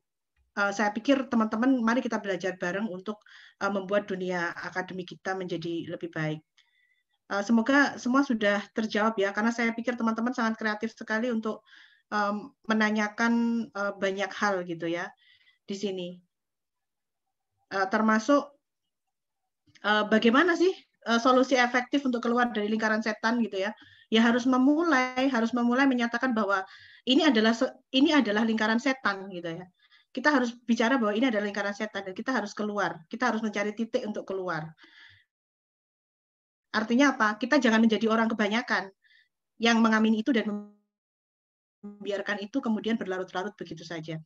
saya pikir teman-teman mari kita belajar bareng untuk membuat dunia akademik kita menjadi lebih baik. Semoga semua sudah terjawab ya, karena saya pikir teman-teman sangat kreatif sekali untuk menanyakan banyak hal gitu ya di sini. Eh, termasuk eh, bagaimana sih eh, solusi efektif untuk keluar dari lingkaran setan gitu ya ya harus memulai harus memulai menyatakan bahwa ini adalah ini adalah lingkaran setan gitu ya kita harus bicara bahwa ini adalah lingkaran setan dan kita harus keluar kita harus mencari titik untuk keluar artinya apa kita jangan menjadi orang kebanyakan yang mengamini itu dan membiarkan itu kemudian berlarut-larut begitu saja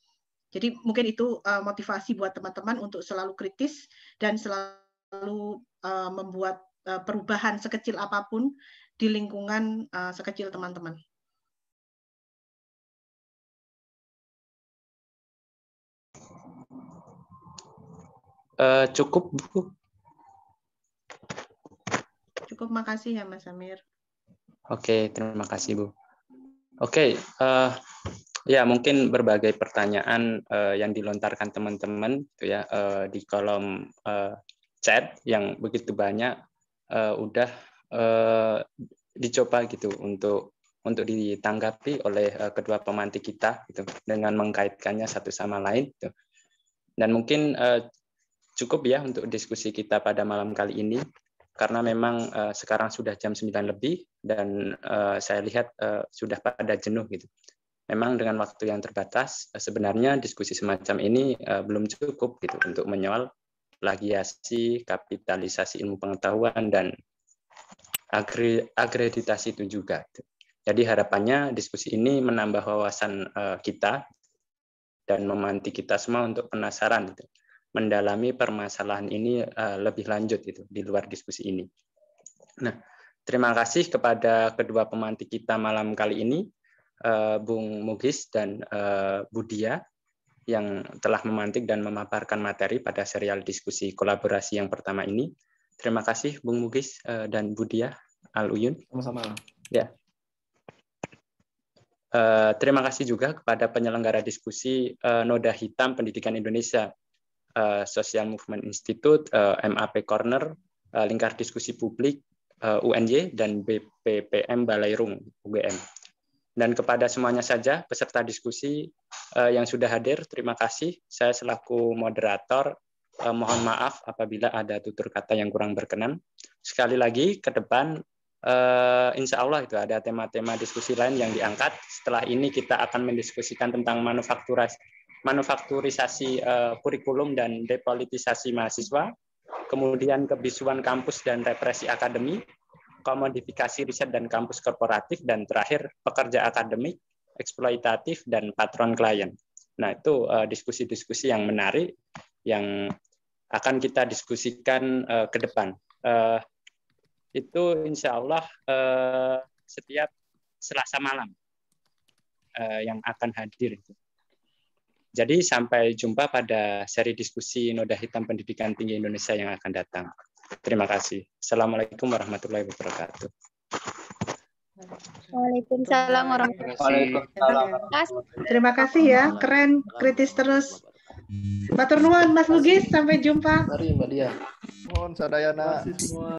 jadi mungkin itu uh, motivasi buat teman-teman untuk selalu kritis dan selalu uh, membuat uh, perubahan sekecil apapun di lingkungan uh, sekecil teman-teman. Uh, cukup, Bu. Cukup, makasih ya Mas Amir. Oke, okay, terima kasih, Bu. Oke, okay, uh, Ya, mungkin berbagai pertanyaan uh, yang dilontarkan teman-teman gitu ya uh, di kolom uh, chat yang begitu banyak uh, udah uh, dicoba gitu untuk untuk ditanggapi oleh uh, kedua pemantik kita gitu dengan mengkaitkannya satu sama lain gitu. Dan mungkin uh, cukup ya untuk diskusi kita pada malam kali ini karena memang uh, sekarang sudah jam 9 lebih dan uh, saya lihat uh, sudah pada jenuh gitu memang dengan waktu yang terbatas eh, sebenarnya diskusi semacam ini eh, belum cukup gitu untuk menyoal plagiasi, kapitalisasi ilmu pengetahuan dan akreditasi agreditasi itu juga. Jadi harapannya diskusi ini menambah wawasan eh, kita dan memantik kita semua untuk penasaran gitu, mendalami permasalahan ini lebih lanjut itu di luar diskusi ini. Nah, terima kasih kepada kedua pemantik kita malam kali ini. Eh, Bung Mugis dan eh, Budia yang telah memantik dan memaparkan materi pada serial diskusi kolaborasi yang pertama ini. Terima kasih Bung Mugis eh, dan Budia Al Uyun. Sama-sama. Ya. terima kasih juga kepada penyelenggara diskusi Noda Hitam Pendidikan Indonesia, Sosial Social Movement Institute, MAP Corner, Lingkar Diskusi Publik, UNJ, dan BPPM Balairung, UGM. Dan kepada semuanya saja, peserta diskusi eh, yang sudah hadir, terima kasih. Saya selaku moderator, eh, mohon maaf apabila ada tutur kata yang kurang berkenan. Sekali lagi, ke depan eh, insya Allah itu ada tema-tema diskusi lain yang diangkat. Setelah ini kita akan mendiskusikan tentang manufakturasi, manufakturisasi kurikulum dan depolitisasi mahasiswa, kemudian kebisuan kampus dan represi akademi, komodifikasi riset dan kampus korporatif, dan terakhir pekerja akademik, eksploitatif, dan patron klien. Nah, itu eh, diskusi-diskusi yang menarik yang akan kita diskusikan eh, ke depan. Eh, itu insya Allah setiap Selasa malam yang akan hadir. Jadi sampai jumpa pada seri diskusi Noda Hitam Pendidikan Tinggi Indonesia yang akan datang. Terima kasih. Assalamualaikum warahmatullahi wabarakatuh. Waalaikumsalam warahmatullahi wabarakatuh. Terima kasih ya, keren, kritis terus. Matur nuwun Mas Lugis, sampai jumpa. Mari Mbak Dia. Mohon sadayana.